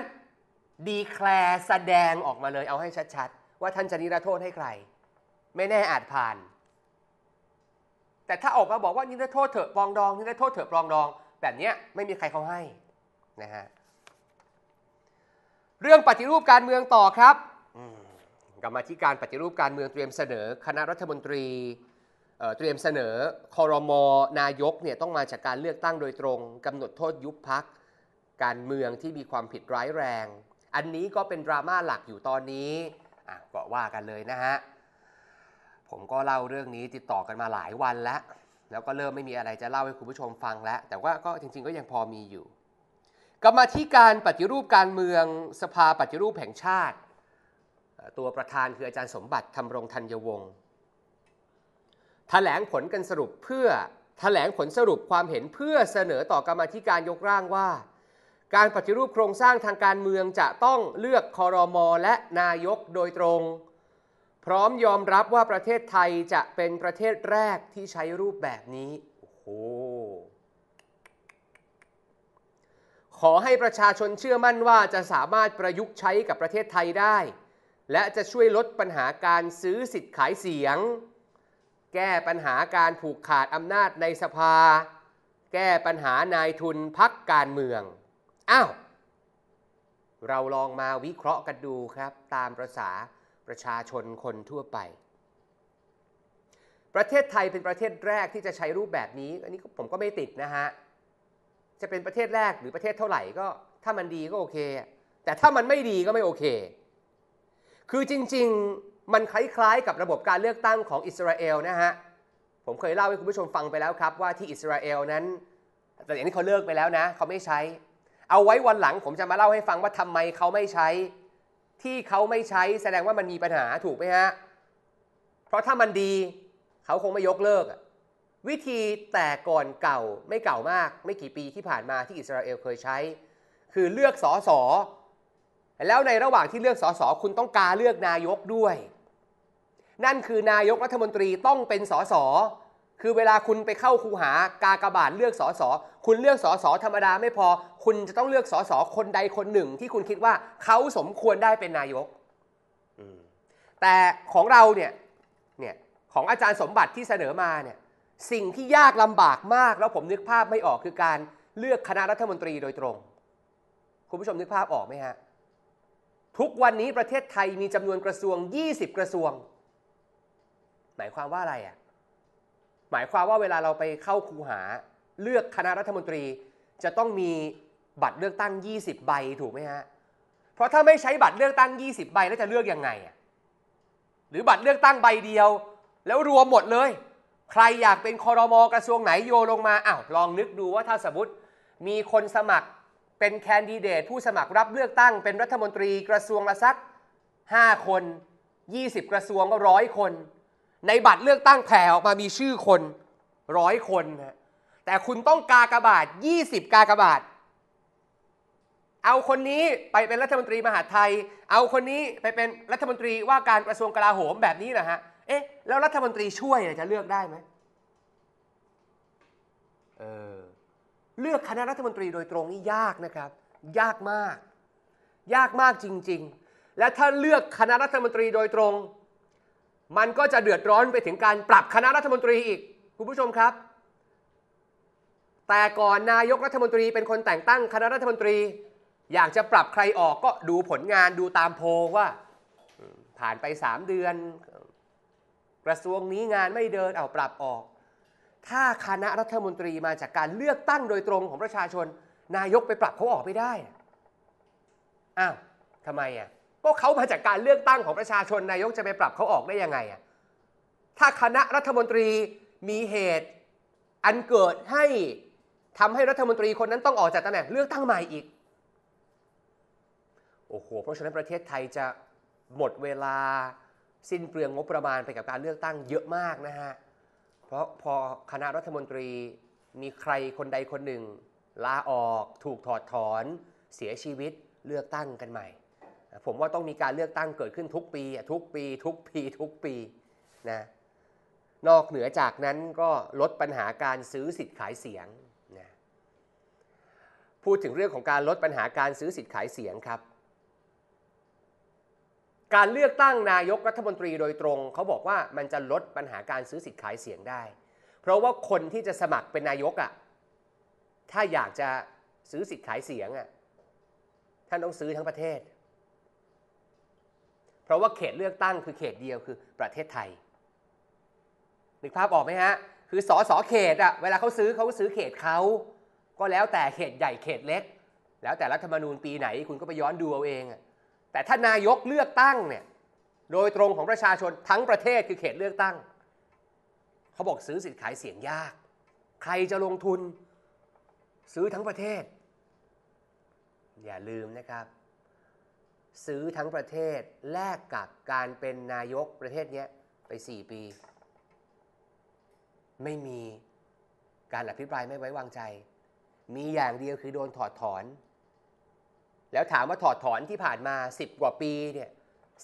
ดีแคลร์แสดงออกมาเลยเอาให้ชัดๆ ว่าท่านจะนิรโทษให้ใคร ไม่แน่อาจผ่าน แต่ถ้าออกมาบอกว่านิรโทษเถอะปองดองนิรโทษเถอะปองดองแบบนี้ไม่มีใครเขาให้นะฮะเรื่องปฏิรูปการเมืองต่อครับกรรมธิการปฏิรูปการเมืองเตรียมเสนอคณะรัฐมนตรีเตรียมเสนอคอรมอนายกเนี่ยต้องมาจากการเลือกตั้งโดยตรงกำหนดโทษยุบพักการเมืองที่มีความผิดร้ายแรง อันนี้ก็เป็น ดราม่าหลักอยู่ตอนนี้ก็ว่ากันเลยนะฮะผมก็เล่าเรื่องนี้ติดต่อกันมาหลายวันแล้วแล้วก็เริ่มไม่มีอะไรจะเล่าให้คุณผู้ชมฟังแล้ว แต่ว่าก็จริงๆก็ยังพอมีอยู่ กรรมธิการปฏิรูปการเมืองสภาปฏิรูปแห่งชาติ ตัวประธานคืออาจารย์สมบัติธรรมรงธัญวงศ์ แถลงผลกันสรุปเพื่อแถลงผลสรุปความเห็นเพื่อเสนอต่อกรรมธิการยกร่างว่า การปฏิรูปโครงสร้างทางการเมืองจะต้องเลือกคอรอมอและนายกโดยตรงพร้อมยอมรับว่าประเทศไทยจะเป็นประเทศแรกที่ใช้รูปแบบนี้ โอ้โห ขอให้ประชาชนเชื่อมั่นว่าจะสามารถประยุกต์ใช้กับประเทศไทยได้ และจะช่วยลดปัญหาการซื้อสิทธิ์ขายเสียง แก้ปัญหาการผูกขาดอำนาจในสภา แก้ปัญหานายทุนพักการเมือง อ้าว เราลองมาวิเคราะห์กันดูครับตามประษาประชาชนคนทั่วไป ประเทศไทยเป็นประเทศแรกที่จะใช้รูปแบบนี้ อันนี้ผมก็ไม่ติดนะฮะ จะเป็นประเทศแรกหรือประเทศเท่าไหร่ก็ ถ้ามันดีก็โอเค แต่ถ้ามันไม่ดีก็ไม่โอเค คือจริง ๆมันคล้าย ๆ กับระบบการเลือกตั้งของอิสราเอลนะฮะ ผมเคยเล่าให้คุณผู้ชมฟังไปแล้วครับว่าที่อิสราเอลนั้น แต่อย่างนี้เขาเลิกไปแล้วนะเขาไม่ใช้ เอาไว้วันหลังผมจะมาเล่าให้ฟังว่าทำไมเขาไม่ใช้ที่เขาไม่ใช้แสดงว่ามันมีปัญหาถูกไหมฮะ เพราะถ้ามันดีเขาคงไม่ยกเลิกวิธีแต่ก่อนเก่าไม่เก่ามากไม่กี่ปีที่ผ่านมาที่อิสราเอลเคยใช้ คือเลือกสอสอแล้วในระหว่างที่เลือกสอสอคุณต้องการเลือกนายกด้วย นั่นคือนายกรัฐมนตรีต้องเป็นสอสอคือเวลาคุณไปเข้าคูหากากบาทเลือกสอสอคุณเลือกสอสอธรรมดาไม่พอ คุณจะต้องเลือกสอสอคนใดคนหนึ่ง ที่คุณคิดว่า เขาสมควรได้เป็นนายก แต่ของเราเนี่ย เนี่ยของอาจารย์สมบัติที่เสนอมาเนี่ย สิ่งที่ยากลำบากมากแล้วผมนึกภาพไม่ออกคือการเลือกคณะรัฐมนตรีโดยตรง คุณผู้ชมนึกภาพออกไหมฮะ ทุกวันนี้ประเทศไทยมีจำนวนกระทรวง 20 กระทรวง หมายความว่าอะไรอะ่ะหมายความว่าเวลาเราไปเข้าคูหาเลือกคณะรัฐมนตรีจะต้องมีบัตรเลือกตั้ง 20 ใบถูกไหมฮะ เพราะถ้าไม่ใช้บัตรเลือกตั้ง 20 ใบแล้วจะเลือกยังไงอ่ะ หรือบัตรเลือกตั้งใบเดียว แล้วรวมหมดเลย ใครอยากเป็นคอรมอกระทรวงไหนโยลงมา อ้าวลองนึกดูว่าถ้าสมมติมีคนสมัครเป็นแคนดิเดตผู้สมัครรับเลือกตั้งเป็นรัฐมนตรี กระทรวงละสัก 5 คน 20 กระทรวงก็ร้อยคน ในบัตรเลือกตั้งแผ่ออกมามีชื่อคนร้อยคนนะแต่คุณต้องกากระบาด 20 กากระบาด เอาคนนี้ไปเป็นรัฐมนตรีมหาไทย เอาคนนี้ไปเป็นรัฐมนตรีว่าการกระทรวงกลาโหมแบบนี้นะฮะ เอ๊ะ แล้วรัฐมนตรีช่วยจะเลือกได้ไหมเออเลือกคณะรัฐมนตรีโดยตรงนี่ยากนะครับ ยากมาก ยากมากจริง ๆ และถ้าเลือกคณะรัฐมนตรีโดยตรง มันก็จะเดือดร้อนไปถึงการปรับคณะรัฐมนตรีอีก คุณผู้ชมครับแต่ก่อนนายกรัฐมนตรีเป็นคนแต่งตั้งคณะรัฐมนตรี อยากจะปรับใครออกก็ดูผลงานดูตามโพว่าผ่านไปสามเดือน กระทรวงนี้งานไม่เดินเอาปรับออก ถ้าคณะรัฐมนตรีมาจากการเลือกตั้งโดยตรงของประชาชน นายกไปปรับเขาออกไม่ได้อ้าวทำไมอ่ะก็เขามาจากการเลือกตั้งของประชาชนนายกจะไปปรับเขาออกได้ยังไงอ่ะถ้าคณะรัฐมนตรีมีเหตุอันเกิดให้ทำให้รัฐมนตรีคนนั้นต้องออกจากตำแหน่งเลือกตั้งใหม่อีก โอ้โห เพราะฉะนั้นประเทศไทยจะหมดเวลาสิ้นเปลืองงบประมาณไปกับการเลือกตั้งเยอะมากนะฮะ เพราะพอคณะรัฐมนตรีมีใครคนใดคนหนึ่งลาออกถูกถอดถอนเสียชีวิตเลือกตั้งกันใหม่ ผมว่าต้องมีการเลือกตั้งเกิดขึ้นทุกปีทุกปี ทุกปีทุกปีนะ นอกเหนือจากนั้นก็ลดปัญหาการซื้อสิทธิ์ขายเสียงพูดถึงเรื่องของการลดปัญหาการซื้อสิทธิ์ขายเสียงครับ การเลือกตั้งนายกรัฐมนตรีโดยตรง เขาบอกว่ามันจะลดปัญหาการซื้อสิทธิ์ขายเสียงได้ เพราะว่าคนที่จะสมัครเป็นนายกอะ่ะถ้าอยากจะซื้อสิทธิ์ขายเสียงอะ่ะท่านต้องซื้อทั้งประเทศ เพราะว่าเขตเลือกตั้งคือเขตเดียวคือประเทศไทยนึกภาพออกไหมฮะคือสอสอเขตอะ่ะเวลาเขาซื้อเขาซื้อเขตเขาก็แล้วแต่เขตใหญ่เขตเล็ก แล้วแต่รัฐธรรมนูญปีไหนคุณก็ไปย้อนดูเอาเองแต่ถ้านายกเลือกตั้งเนี่ยโดยตรงของประชาชนทั้งประเทศคือเขตเลือกตั้ง เขาบอกซื้อสิทธิ์ขายเสียงยาก ใครจะลงทุนซื้อทั้งประเทศ อย่าลืมนะครับ ซื้อทั้งประเทศแลกกับการเป็นนายกประเทศนี้ไป 4 ปี ไม่มีการอภิปรายไม่ไว้วางใจมีอย่างเดียวคือโดนถอดถอน แล้วถามว่าถอดถอนที่ผ่านมา 10 กว่าปีเนี่ย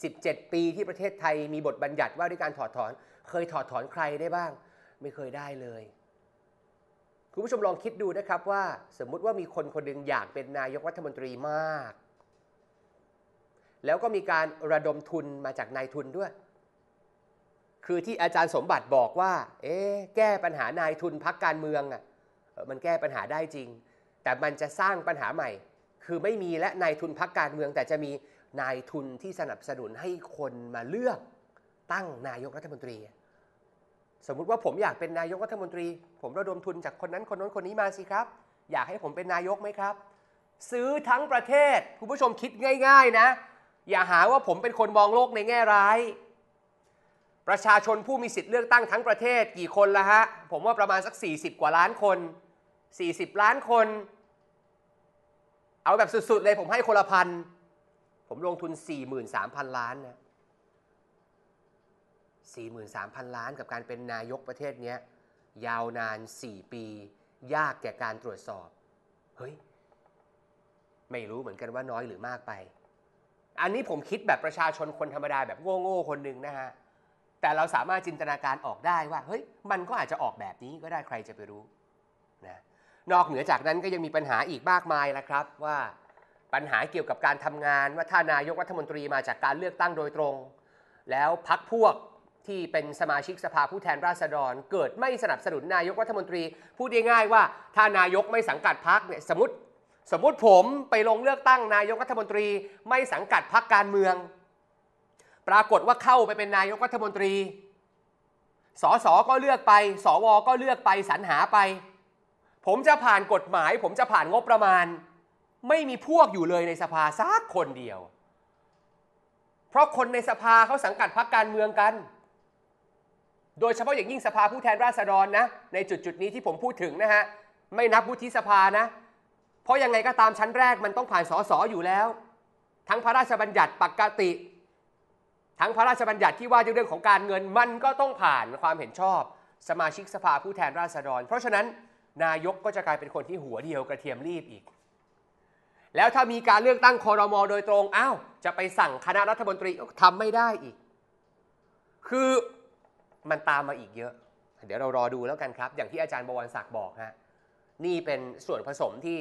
17 ปีที่ประเทศไทยมีบทบัญญัติว่าด้วยการถอดถอนเคยถอดถอนใครได้บ้าง ไม่เคยได้เลย คุณผู้ชมลองคิดดูนะครับว่าสมมุติว่ามีคนคนหนึ่งอยากเป็นนายกรัฐมนตรีมาก แล้วก็มีการระดมทุนมาจากนายทุนด้วย คือที่อาจารย์สมบัติบอกว่า เอ๊แก้ปัญหานายทุนพักการเมืองอะ่ะมันแก้ปัญหาได้จริง แต่มันจะสร้างปัญหาใหม่ คือไม่มีและนายทุนพักการเมือง แต่จะมีนายทุนที่สนับสนุนให้คนมาเลือกตั้งนายกรัฐมนตรี สมมุติว่าผมอยากเป็นนายกรัฐมนตรี ผมระดมทุนจากคนนั้นคนน้นคนนี้มาสิครับ อยากให้ผมเป็นนายกไหมครับ ซื้อทั้งประเทศคุณผู้ชมคิดง่าย ๆนะ อย่าหาว่าผมเป็นคนมองโลกในแง่ร้าย ประชาชนผู้มีสิทธิ์เลือกตั้งทั้งประเทศกี่คนละฮะผมว่าประมาณสัก 40 กว่าล้านคน40 ล้านคน เอาแบบสุด ๆ เลยผมให้คนละพันผมลงทุน 43,000 ล้านนะ43,000 ล้านกับการเป็นนายกประเทศนี้ยาวนาน 4 ปี ยากแก่การตรวจสอบเฮ้ยไม่รู้เหมือนกันว่าน้อยหรือมากไป อันนี้ผมคิดแบบประชาชนคนธรรมดาแบบโง่ๆคนหนึ่งนะฮะ แต่เราสามารถจินตนาการออกได้ว่า เฮ้ยมันก็อาจจะออกแบบนี้ก็ได้ใครจะไปรู้นอกเหนือจากนั้นก็ยังมีปัญหาอีกมากมายนะครับ ว่าปัญหาเกี่ยวกับการทำงาน ว่าถ้านายกรัฐมนตรีมาจากการเลือกตั้งโดยตรง แล้วพักพวกที่เป็นสมาชิกสภาผู้แทนราษฎร เกิดไม่สนับสนุนนายกรัฐมนตรีพูดง่ายๆว่า ถ้านายกไม่สังกัดพักเนี่ยสมมติสมมติผมไปลงเลือกตั้งนายกรัฐมนตรีไม่สังกัดพักการเมือง ปรากฏว่าเข้าไปเป็นนายกรัฐมนตรีสสก็เลือกไป สวก็เลือกไปสรรหาไปผมจะผ่านกฎหมาย ผมจะผ่านงบประมาณ ไม่มีพวกอยู่เลยในสภาสักคนเดียว เพราะคนในสภาเขาสังกัดพรรคการเมืองกัน โดยเฉพาะอย่างยิ่งสภาผู้แทนราษฎรนะ ในจุดจุดนี้ที่ผมพูดถึงนะฮะ ไม่นับวุฒิสภานะ เพราะยังไงก็ตามชั้นแรกมันต้องผ่านสสอยู่แล้ว ทั้งพระราชบัญญัติปกติ ทั้งพระราชบัญญัติที่ว่าเรื่องของการเงินมันก็ต้องผ่านความเห็นชอบ สมาชิกสภาผู้แทนราษฎร เพราะฉะนั้นนายกก็จะกลายเป็นคนที่หัวเดียวกระเทียมรีบอีก แล้วถ้ามีการเลือกตั้งคอรมอโดยตรงอ้าวจะไปสั่งคณะรัฐมนตรีทำไม่ได้อีก คือมันตามมาอีกเยอะ เดี๋ยวเรารอดูแล้วกันครับ อย่างที่อาจารย์บวรศักดิ์บอกฮะนี่เป็นส่วนผสมที่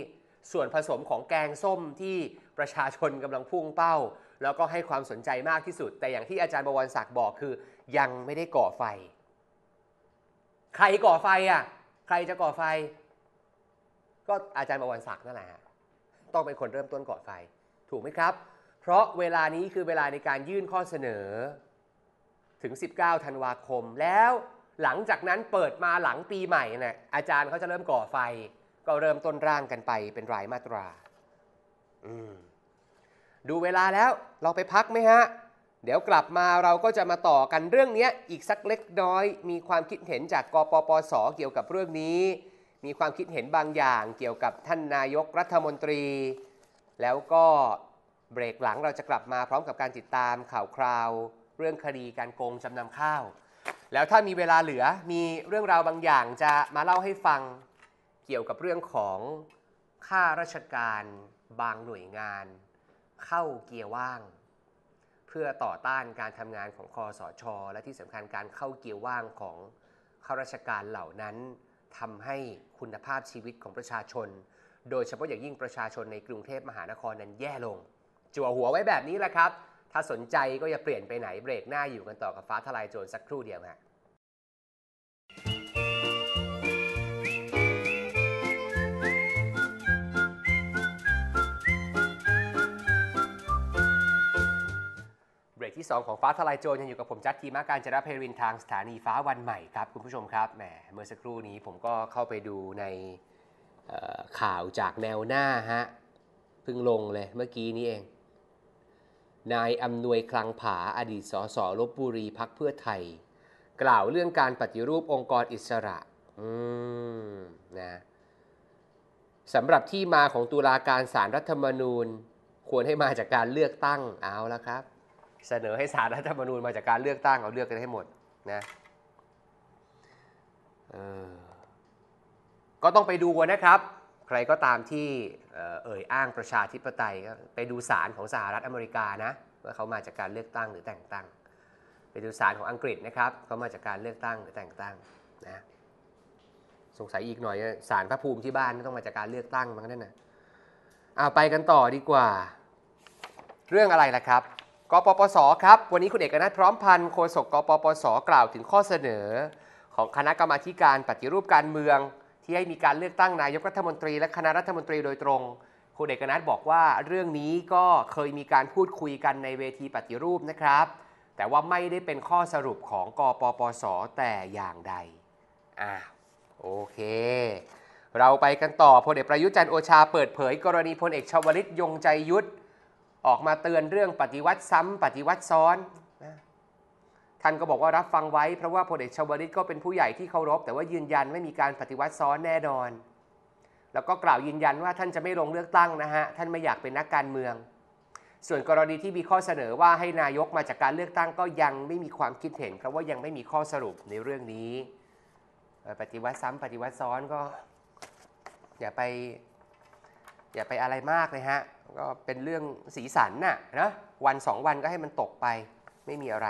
ส่วนผสมของแกงส้มที่ประชาชนกำลังพุ่งเป้า แล้วก็ให้ความสนใจมากที่สุด แต่อย่างที่อาจารย์บวรศักดิ์บอกคือ ยังไม่ได้ก่อไฟใครก่อไฟอ่ะครจะก่อไฟ ก็อาจารย์บวันศักดิ์นั่นแหละต้องเป็นคนเริ่มต้นก่อไฟ ถูกไหมครับ เพราะเวลานี้คือเวลาในการยื่นข้อเสนอถึง 19ธันวาคม แล้วหลังจากนั้นเปิดมาหลังปีใหม่นะ่ะอาจารย์เขาจะเริ่มก่อไฟ ก็เริ่มต้นร่างกันไปเป็นรายมาตราดูเวลาแล้วเราไปพักไหมฮะเดี๋ยวกลับมาเราก็จะมาต่อกันเรื่องนี้อีกสักเล็กน้อย มีความคิดเห็นจากกปปสเกี่ยวกับเรื่องนี้ มีความคิดเห็นบางอย่าง เกี่ยวกับท่านนายกรัฐมนตรี แล้วก็เบรกหลังเราจะกลับมาพร้อมกับการติดตามข่าวคราว เรื่องคดีการโกงจำนำข้าว แล้วถ้ามีเวลาเหลือมีเรื่องราวบางอย่างจะมาเล่าให้ฟังเกี่ยวกับเรื่องของข้าราชการบางหน่วยงานเข้าเกียร์ว่างพื่อต่อต้านการทำงานของคอสอชอและที่สำคัญการเข้าเกี่ยวว่างของข้าราชการเหล่านั้นทำให้คุณภาพชีวิตของประชาชน โดยเฉพาะอย่างยิ่งประชาชนในกรุงเทพมหานครนั้นแย่ลง จั่วหัวไว้แบบนี้แหละครับ ถ้าสนใจก็อย่าเปลี่ยนไปไหนเบรกหน้าอยู่กันต่อกับฟ้าทลายโจรสักครู่เดียวฮะรกที่2ของฟ้าทลายโจรยังอยู่กับผมจัดทีมาการจราเพรินทางสถานีฟ้าวันใหม่ครับ คุณผู้ชมครับแหมเมื่อสักครู่นี้ผมก็เข้าไปดูในข่าวจากแนวหน้าฮะเพิ่งลงเลยเมื่อกี้นี้เอง นายอำนวยคลังผาอดีตสสลบบุรีพักเพื่อไทย กล่าวเรื่องการปฏิรูปองค์กรอิสระ อืมนะสำหรับที่มาของตุลาการสารรัฐธรรมนูญควรให้มาจากการเลือกตั้งเอาละครับเสนอให้สารรัฐธรรมนูญมาจากการเลือกตั้งเอาเลือกกันให้หมดนะก็ต้องไปดูนะครับ ใครก็ตามที่เอ่ยอ้างประชาธิปไตยก็ไปดูสารของสหรัฐอเมริกานะว่าเขามาจากการเลือกตั้งหรือแต่งตั้ง ไปดูสารของอังกฤษนะครับ เขามาจากการเลือกตั้งหรือแต่งตั้งนะสงสัยอีกหน่อยสารพระภูมิที่บ้านต้องมาจากการเลือกตั้งมั้งนั่นนะเอาไปกันต่อดีกว่าเรื่องอะไรล่ะครับกปปส ครับ วันนี้คุณเอกนัทพร้อมพันธ์โฆษกกปปส กล่าวถึงข้อเสนอ ของคณะกรรมาการปฏิรูปการเมือง ที่ให้มีการเลือกตั้งนายกรัฐมนตรีและคณะรัฐมนตรีโดยตรง คุณเอกนัทบอกว่าเรื่องนี้ก็เคยมีการพูดคุยกันในเวทีปฏิรูปนะครับ แต่ว่าไม่ได้เป็นข้อสรุปของกปปสแต่อย่างใดอ่าโอเค เราไปกันต่อพลเอกประยุทธ์จันโอชาเปิดเผยกรณีพลเอกชวลิตยงใจยุทธออกมาเตือนเรื่องปฏิวัติซ้ำปฏิวัติซ้อนนะท่านก็บอกว่ารับฟังไว้เพราะว่าพลเอกชวลิตก็เป็นผู้ใหญ่ที่เคารพ แต่ว่ายืนยันไม่มีการปฏิวัติซ้อนแน่นอน แล้วก็กล่าวยืนยันว่าท่านจะไม่ลงเลือกตั้งนะฮะ ท่านไม่อยากเป็นนักการเมือง ส่วนกรณีที่มีข้อเสนอว่าให้นายกมาจากการเลือกตั้งก็ยังไม่มีความคิดเห็นเพราะว่ายังไม่มีข้อสรุปในเรื่องนี้ ปฏิวัติซ้ำปฏิวัติซ้อนก็อย่าไปอย่าไปอะไรมากเลยฮะก็เป็นเรื่องสีสันน่ะนะวันสองวันก็ให้มันตกไปไม่มีอะไร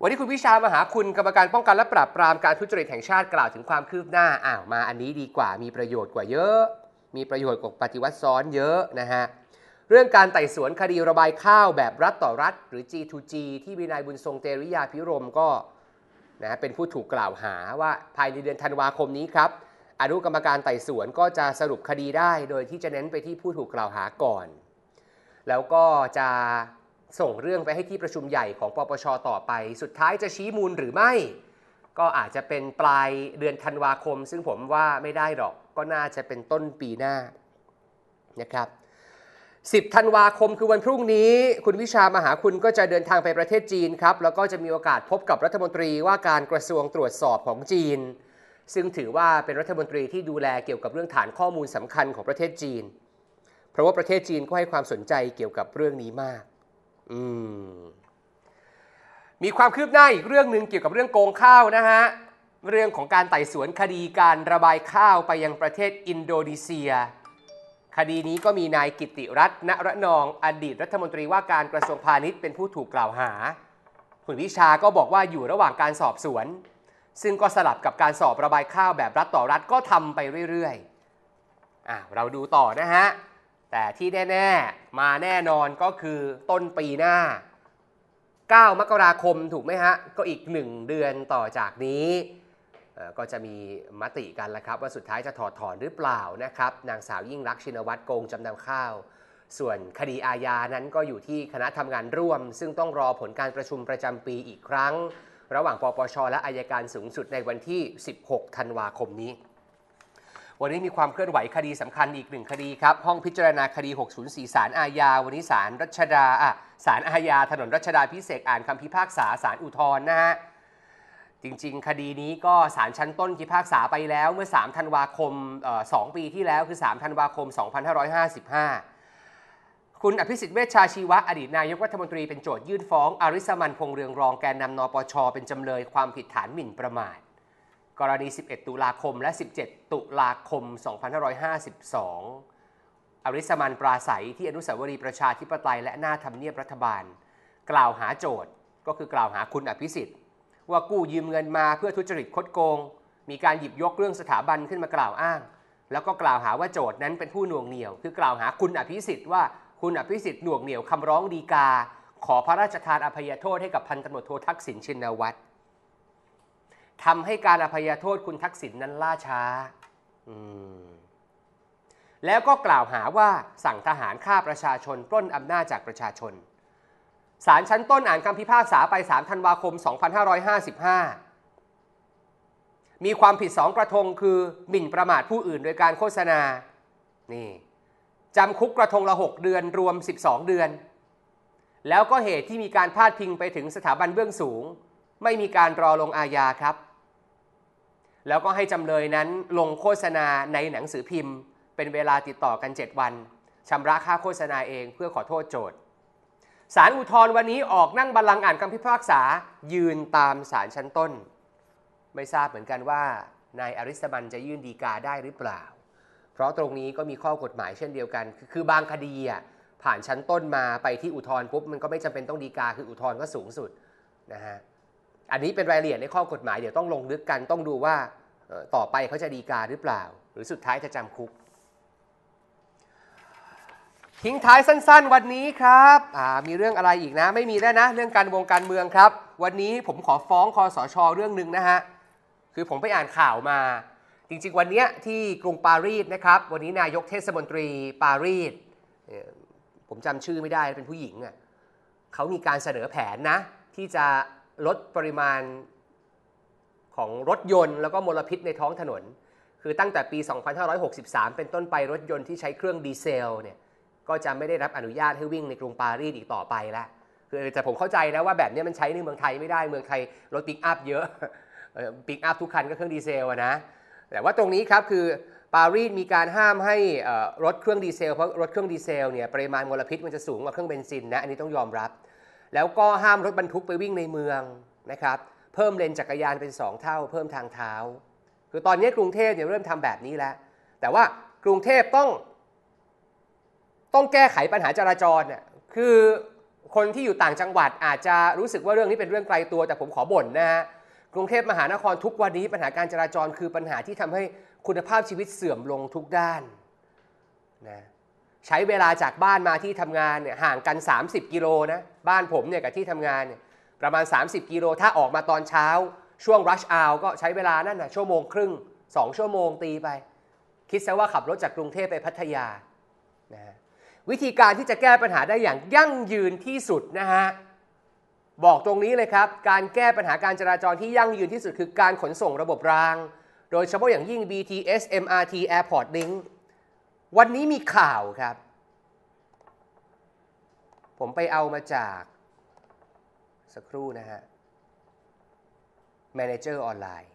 วันนี้คุณวิชามหาคุณกรรมการป้องกันและปราบปรามการทุจริตแห่งชาติกล่าวถึงความคืบหน้าอ้าวมาอันนี้ดีกว่า มีประโยชน์กว่าเยอะ มีประโยชน์กว่าปฏิวัติซ้อนเยอะนะฮะเรื่องการไต่สวนคดีระบายข้าวแบบรัฐต่อรัฐ หรือ G2G ที่วินายบุญทรงเตริยาพิรมก็นะเป็นผู้ถูกกล่าวหาว่าภายในเดือนธันวาคมนี้ครับอนุกรรมการไต่สวนก็จะสรุปคดีได้ โดยที่จะเน้นไปที่ผู้ถูกกล่าวหาก่อน แล้วก็จะส่งเรื่องไปให้ที่ประชุมใหญ่ของปปชต่อไป สุดท้ายจะชี้มูลหรือไม่ ก็อาจจะเป็นปลายเดือนธันวาคม ซึ่งผมว่าไม่ได้หรอกก็น่าจะเป็นต้นปีหน้านะครับ10ธันวาคมคือวันพรุ่งนี้ คุณวิชามหาคุณก็จะเดินทางไปประเทศจีนครับแล้วก็จะมีโอกาสพบกับรัฐมนตรีว่าการกระทรวงตรวจสอบของจีนซึ่งถือว่าเป็นรัฐมนตรีที่ดูแลเกี่ยวกับเรื่องฐานข้อมูลสำคัญของประเทศจีน เพราะว่าประเทศจีนก็ให้ความสนใจเกี่ยวกับเรื่องนี้มากอมมีความคืบหน้าอีกเรื่องหนึ่งเกี่ยวกับเรื่องโกงข้าวนะฮะ เรื่องของการไต่สวนคดีการระบายข้าวไปยังประเทศอินโดนีเซีย คดีนี้ก็มีนายกิติรัตน์ณระนอง อดีตรัฐมนตรีว่าการกระทรวงพาณิชย์เป็นผู้ถูกกล่าวหาคุณวิชาก็บอกว่าอยู่ระหว่างการสอบสวนซึ่งก็สลับกับการสอบระบายข้าวแบบรัฐต่อรัฐก็ทำไปเรื่อยๆเราดูต่อนะฮะ แต่ที่แน่ๆ มาแน่นอนก็คือต้นปีหน้า 9 มกราคมถูกไหมฮะ ก็อีก 1 เดือนต่อจากนี้ ก็จะมีมติกันแล้วครับ ว่าสุดท้ายจะถอดถอนหรือเปล่านะครับ นางสาวยิ่งรักชินวัตรโกงจำนำข้าว ส่วนคดีอาญานั้นก็อยู่ที่คณะทำงานร่วม ซึ่งต้องรอผลการประชุมประจำปีอีกครั้งระหว่างปปช และอายการสูงสุดในวันที่ 16 ธันวาคมนี้ วันนี้มีความเคลื่อนไหวคดีสำคัญอีกหนึ่งคดีครับ ห้องพิจารณาคดี 604 สารอาญา วันนี้สารรัชดาอ่ะารอาญา ถนนรัชดาพิเศษอ่านคำพิพากษาสารอุทธรณ์นะฮะ จริงๆ คดีนี้ก็สารชั้นต้นพิพากษาไปแล้วเมื่อ 3 ธันวาคม 2 ปีที่แล้วคือ 3 ธันวาคม 2555คุณอภิสิทธิ์เวชชาชีวะอดีตนายกรัฐมนตรีเป็นโจทยื่นฟ้อง อริสมันพงเรืองรองแกนนำนปช เป็นจำเลยความผิดฐานหมิ่นประมาท กรณี 11 ตุลาคมและ 17 ตุลาคม 2552 อริสมันปราศัยที่อนุสาวรีย์ประชาธิปไตยและหน้าทำเนียบรัฐบาล กล่าวหาโจทก็คือกล่าวหาคุณอภิสิทธิ์ ว่ากู้ยืมเงินมาเพื่อทุจริตคดโกง มีการหยิบยกเรื่องสถาบันขึ้นมากล่าวอ้าง แล้วก็กล่าวหาว่าโจทย์นั้นเป็นผู้น่วงเหนี่ยวคือกล่าวหาคุณอภิสิทธิ์ว่าคุณอภิสิทธิ์หน่วงเหนี่ยวคำร้องดีกา ขอพระราชทานอภัยโทษให้กับพันตำรวจโททักษิณชินวัตรทำให้การอภัยโทษคุณทักษิณนนั้นล่าช้าแล้วก็กล่าวหาว่าสั่งทหารฆ่าประชาชนปล้นอำนาจจากประชาชนศาลชั้นต้นอ่านคำพิพากษาไป 3 ธันวาคม 2555 มีความผิด2กระทงคือหมิ่นประมาทผู้อื่นโดยการโฆษณานี่จำคุกกระทงละ 6 เดือนรวม 12 เดือน แล้วก็เหตุที่มีการพาดพิงไปถึงสถาบันเบื้องสูง ไม่มีการรอลงอาญาครับ แล้วก็ให้จำเลยนั้นลงโฆษณาในหนังสือพิมพ์ เป็นเวลาติดต่อกัน 7 วันชำระค่าโฆษณาเองเพื่อขอโทษโจทย์ สารอุทธร์วันนี้ออกนั่งบัลลังก์อ่านคำพิพากษายืนตามสารชั้นต้น ไม่ทราบเหมือนกันว่านายอริสบันจะยื่นดีกาได้หรือเปล่าเพราะตรงนี้ก็มีข้อกฎหมายเช่นเดียวกัน คือบางคดีอ่ะ ผ่านชั้นต้นมาไปที่อุทธรณ์ปุ๊บมันก็ไม่จำเป็นต้องดีกา คืออุทธรณ์ก็สูงสุดนะฮะ อันนี้เป็นรายละเอียดในข้อกฎหมายเดี๋ยวต้องลงลึกกันต้องดูว่าต่อไปเขาจะดีกาหรือเปล่า หรือสุดท้ายจะจำคุกทิ้งท้ายสั้น ๆ วันนี้ครับมีเรื่องอะไรอีกนะไม่มีแล้วนะเรื่องการวงการเมืองครับ วันนี้ผมขอฟ้องคอสอชอเรื่องหนึ่งนะฮะคือผมไปอ่านข่าวมาจริงๆ วันนี้ที่กรุงปารีสนะครับ วันนี้นายกเทศมนตรีปารีสผมจำชื่อไม่ได้ เป็นผู้หญิงอ่ะเขามีการเสนอแผนนะที่จะลดปริมาณของรถยนต์แล้วก็มลพิษในท้องถนน คือตั้งแต่ปี 2563 เป็นต้นไปรถยนต์ที่ใช้เครื่องดีเซลเนี่ยก็จะไม่ได้รับอนุญาตให้วิ่งในกรุงปารีสอีกต่อไปแล้วคือแต่ผมเข้าใจนะว่าแบบนี้มันใช้ในเมืองไทยไม่ได้ เมืองไทยรถปิกอัพเยอะ ปิกอัพทุกคันก็เครื่องดีเซลนะแต่ว่าตรงนี้ครับคือปารีสมีการห้ามให้รถเครื่องดีเซลเพราะรถเครื่องดีเซลเนี่ยปริมาณมลพิษมันจะสูงกว่าเครื่องเบนซินนะอันนี้ต้องยอมรับ แล้วก็ห้ามรถบรรทุกไปวิ่งในเมืองนะครับเพิ่มเลนจักรยานเป็น 2 เท่า เพิ่มทางเท้า คือตอนนี้กรุงเทพเนี่ยเริ่มทำแบบนี้แล้ว แต่ว่ากรุงเทพต้องต้องแก้ไขปัญหาจราจรน่ยคือคนที่อยู่ต่างจังหวัดอาจจะรู้สึกว่าเรื่องนี้เป็นเรื่องไกลตัวแต่ผมขอบ่นนะฮะกรุงเทพมหานครทุกวันนี้ปัญหาการจราจรคือปัญหาที่ทำให้คุณภาพชีวิตเสื่อมลงทุกด้านนะใช้เวลาจากบ้านมาที่ทำงานเนี่ยห่างกัน 30กิโลนะ บ้านผมเนี่ย กับที่ทำงานเนี่ยประมาณ 30กิโลถ้าออกมาตอนเช้า ช่วง rush hour ก็ใช้เวลานั่นนะชั่วโมงครึ่ง 2 ชั่วโมงตีไป คิดซะว่าขับรถจากกรุงเทพไปพัทยานะวิธีการที่จะแก้ปัญหาได้อย่างยั่งยืนที่สุดนะฮะบอกตรงนี้เลยครับ การแก้ปัญหาการจราจรที่ยั่งยืนที่สุดคือการขนส่งระบบราง โดยเฉพาะอย่างยิ่ง BTS MRT Airport Link วันนี้มีข่าวครับ ผมไปเอามาจากสักครู่นะฮะ Manager ออนไลน์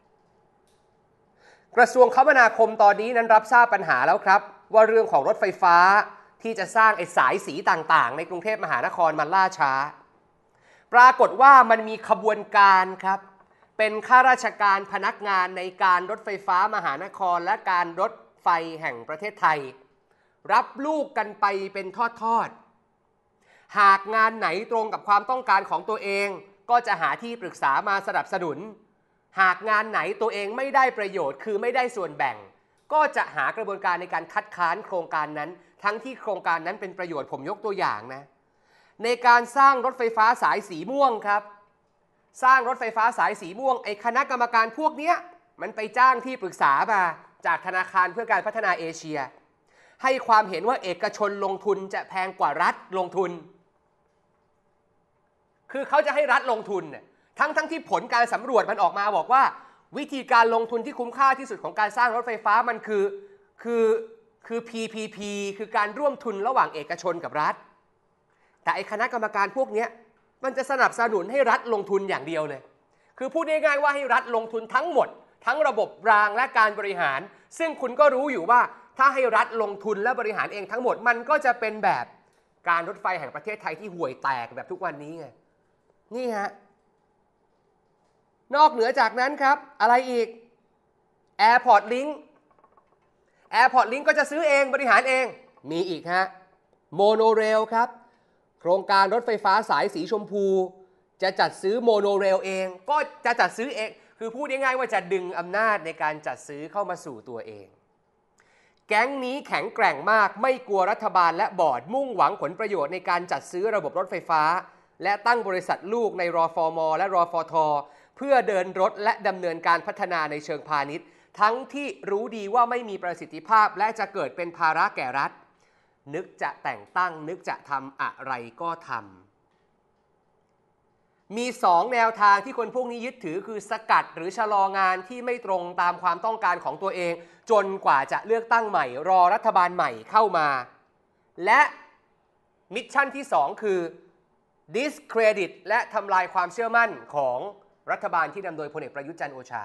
กระทรวงคมนาคมตอนนี้นั้นรับทราบปัญหาแล้วครับ ว่าเรื่องของรถไฟฟ้าที่จะสร้างไอ้สายสีต่างๆ ในกรุงเทพมหานครมันล่าช้าปรากฏว่ามันมีขบวนการครับ เป็นข้าราชการพนักงานในการรถไฟฟ้ามหานคร และการรถไฟแห่งประเทศไทย รับลูกกันไปเป็นทอดๆหากงานไหนตรงกับความต้องการของตัวเอง ก็จะหาที่ปรึกษามาสนับสนุนหากงานไหนตัวเองไม่ได้ประโยชน์คือไม่ได้ส่วนแบ่ง ก็จะหากระบวนการในการคัดค้านโครงการนั้นทั้งที่โครงการนั้นเป็นประโยชน์ผมยกตัวอย่างนะในการสร้างรถไฟฟ้าสายสีม่วงครับ สร้างรถไฟฟ้าสายสีม่วงไอ้คณะกรรมการพวกเนี้ยมันไปจ้างที่ปรึกษามา จากธนาคารเพื่อการพัฒนาเอเชีย ให้ความเห็นว่าเอกชนลงทุนจะแพงกว่ารัฐลงทุน คือเขาจะให้รัฐลงทุนทั้งทั้งที่ผลการสำรวจมันออกมาบอกว่าวิธีการลงทุนที่คุ้มค่าที่สุดของการสร้างรถไฟฟ้ามันคือคือคือ PPP คือการร่วมทุนระหว่างเอกชนกับรัฐแต่ไอ้คณะกรรมการพวกนี้มันจะสนับสนุนให้รัฐลงทุนอย่างเดียวเลย คือพูดง่ายๆว่าให้รัฐลงทุนทั้งหมด ทั้งระบบ รางและการบริหาร ซึ่งคุณก็รู้อยู่ว่าถ้าให้รัฐลงทุนและบริหารเองทั้งหมดมันก็จะเป็นแบบการรถไฟแห่งประเทศไทยที่ห่วยแตกแบบทุกวันนี้ไง นี่ฮะ นอกเหนือจากนั้นครับอะไรอีก Airport Link Airport Link ก็จะซื้อเองบริหารเอง มีอีกฮะโมโนเรลครับโครงการรถไฟฟ้าสายสีชมพู จะจัดซื้อโมโนเรลเอง ก็จะจัดซื้อเอง คือ พูดง่ายๆว่าจะดึงอำนาจในการจัดซื้อเข้ามาสู่ตัวเอง แก๊งนี้แข็งแกร่งมากไม่กลัวรัฐบาลและบอร์ดมุ่งหวังผลประโยชน์ในการจัดซื้อระบบรถไฟฟ้า และตั้งบริษัทลูกในรอฟอมอและรอฟอทอเพื่อเดินรถและดำเนินการพัฒนาในเชิงพาณิชย์ ทั้งที่รู้ดีว่าไม่มีประสิทธิภาพและจะเกิดเป็นภาระแก่รัฐนึกจะแต่งตั้งนึกจะทำอะไรก็ทำ มีสองแนวทางที่คนพวกนี้ยึดถือคือสกัดหรือชะลองานที่ไม่ตรงตามความต้องการของตัวเอง จนกว่าจะเลือกตั้งใหม่ รอรัฐบาลใหม่เข้ามา และ มิชชั่นที่สองคือ discredit และทำลายความเชื่อมั่นของรัฐบาลที่นำโดยพลเอกประยุทธ์จันทร์โอชา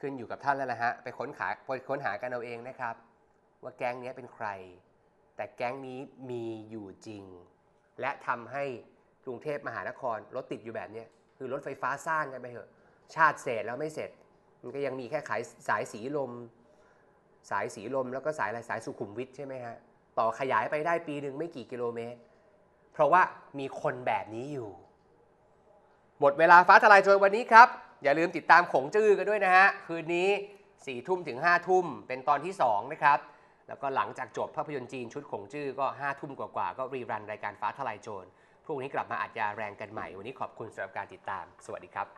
ขึ้นอยู่กับท่านแล้วนะฮะ ไปค้นหาไปค้นหากันเอาเองนะครับว่าแก๊งนี้เป็นใคร แต่แก๊งนี้มีอยู่จริง และทำให้กรุงเทพมหานคร รถติดอยู่แบบนี้ คือรถไฟฟ้าสร้างกันไปเถอะ ชาติเสร็จแล้วไม่เสร็จ มันก็ยังมีแค่ขายสายสีลม สายสีลมแล้วก็สายอะไรสายสุขุมวิทใช่ไหมฮะต่อขยายไปได้ปีหนึ่งไม่กี่กิโลเมตร เพราะว่ามีคนแบบนี้อยู่ หมดเวลาฟ้าทลายโจรวันนี้ครับอย่าลืมติดตามขงจื้อกันด้วยนะฮะคืนนี้สี่ทุ่มถึงห้าทุ่มเป็นตอนที่2นะครับแล้วก็หลังจากจบภาพยนตร์จีนชุดขงจื้อก็5้าทุ่มกว่าาก็รีรันรายการฟ้าทลายโจรพรุ่งนี้กลับมาอัดยาแรงกันใหม่ วันนี้ขอบคุณสำหรับการติดตาม สวัสดีครับ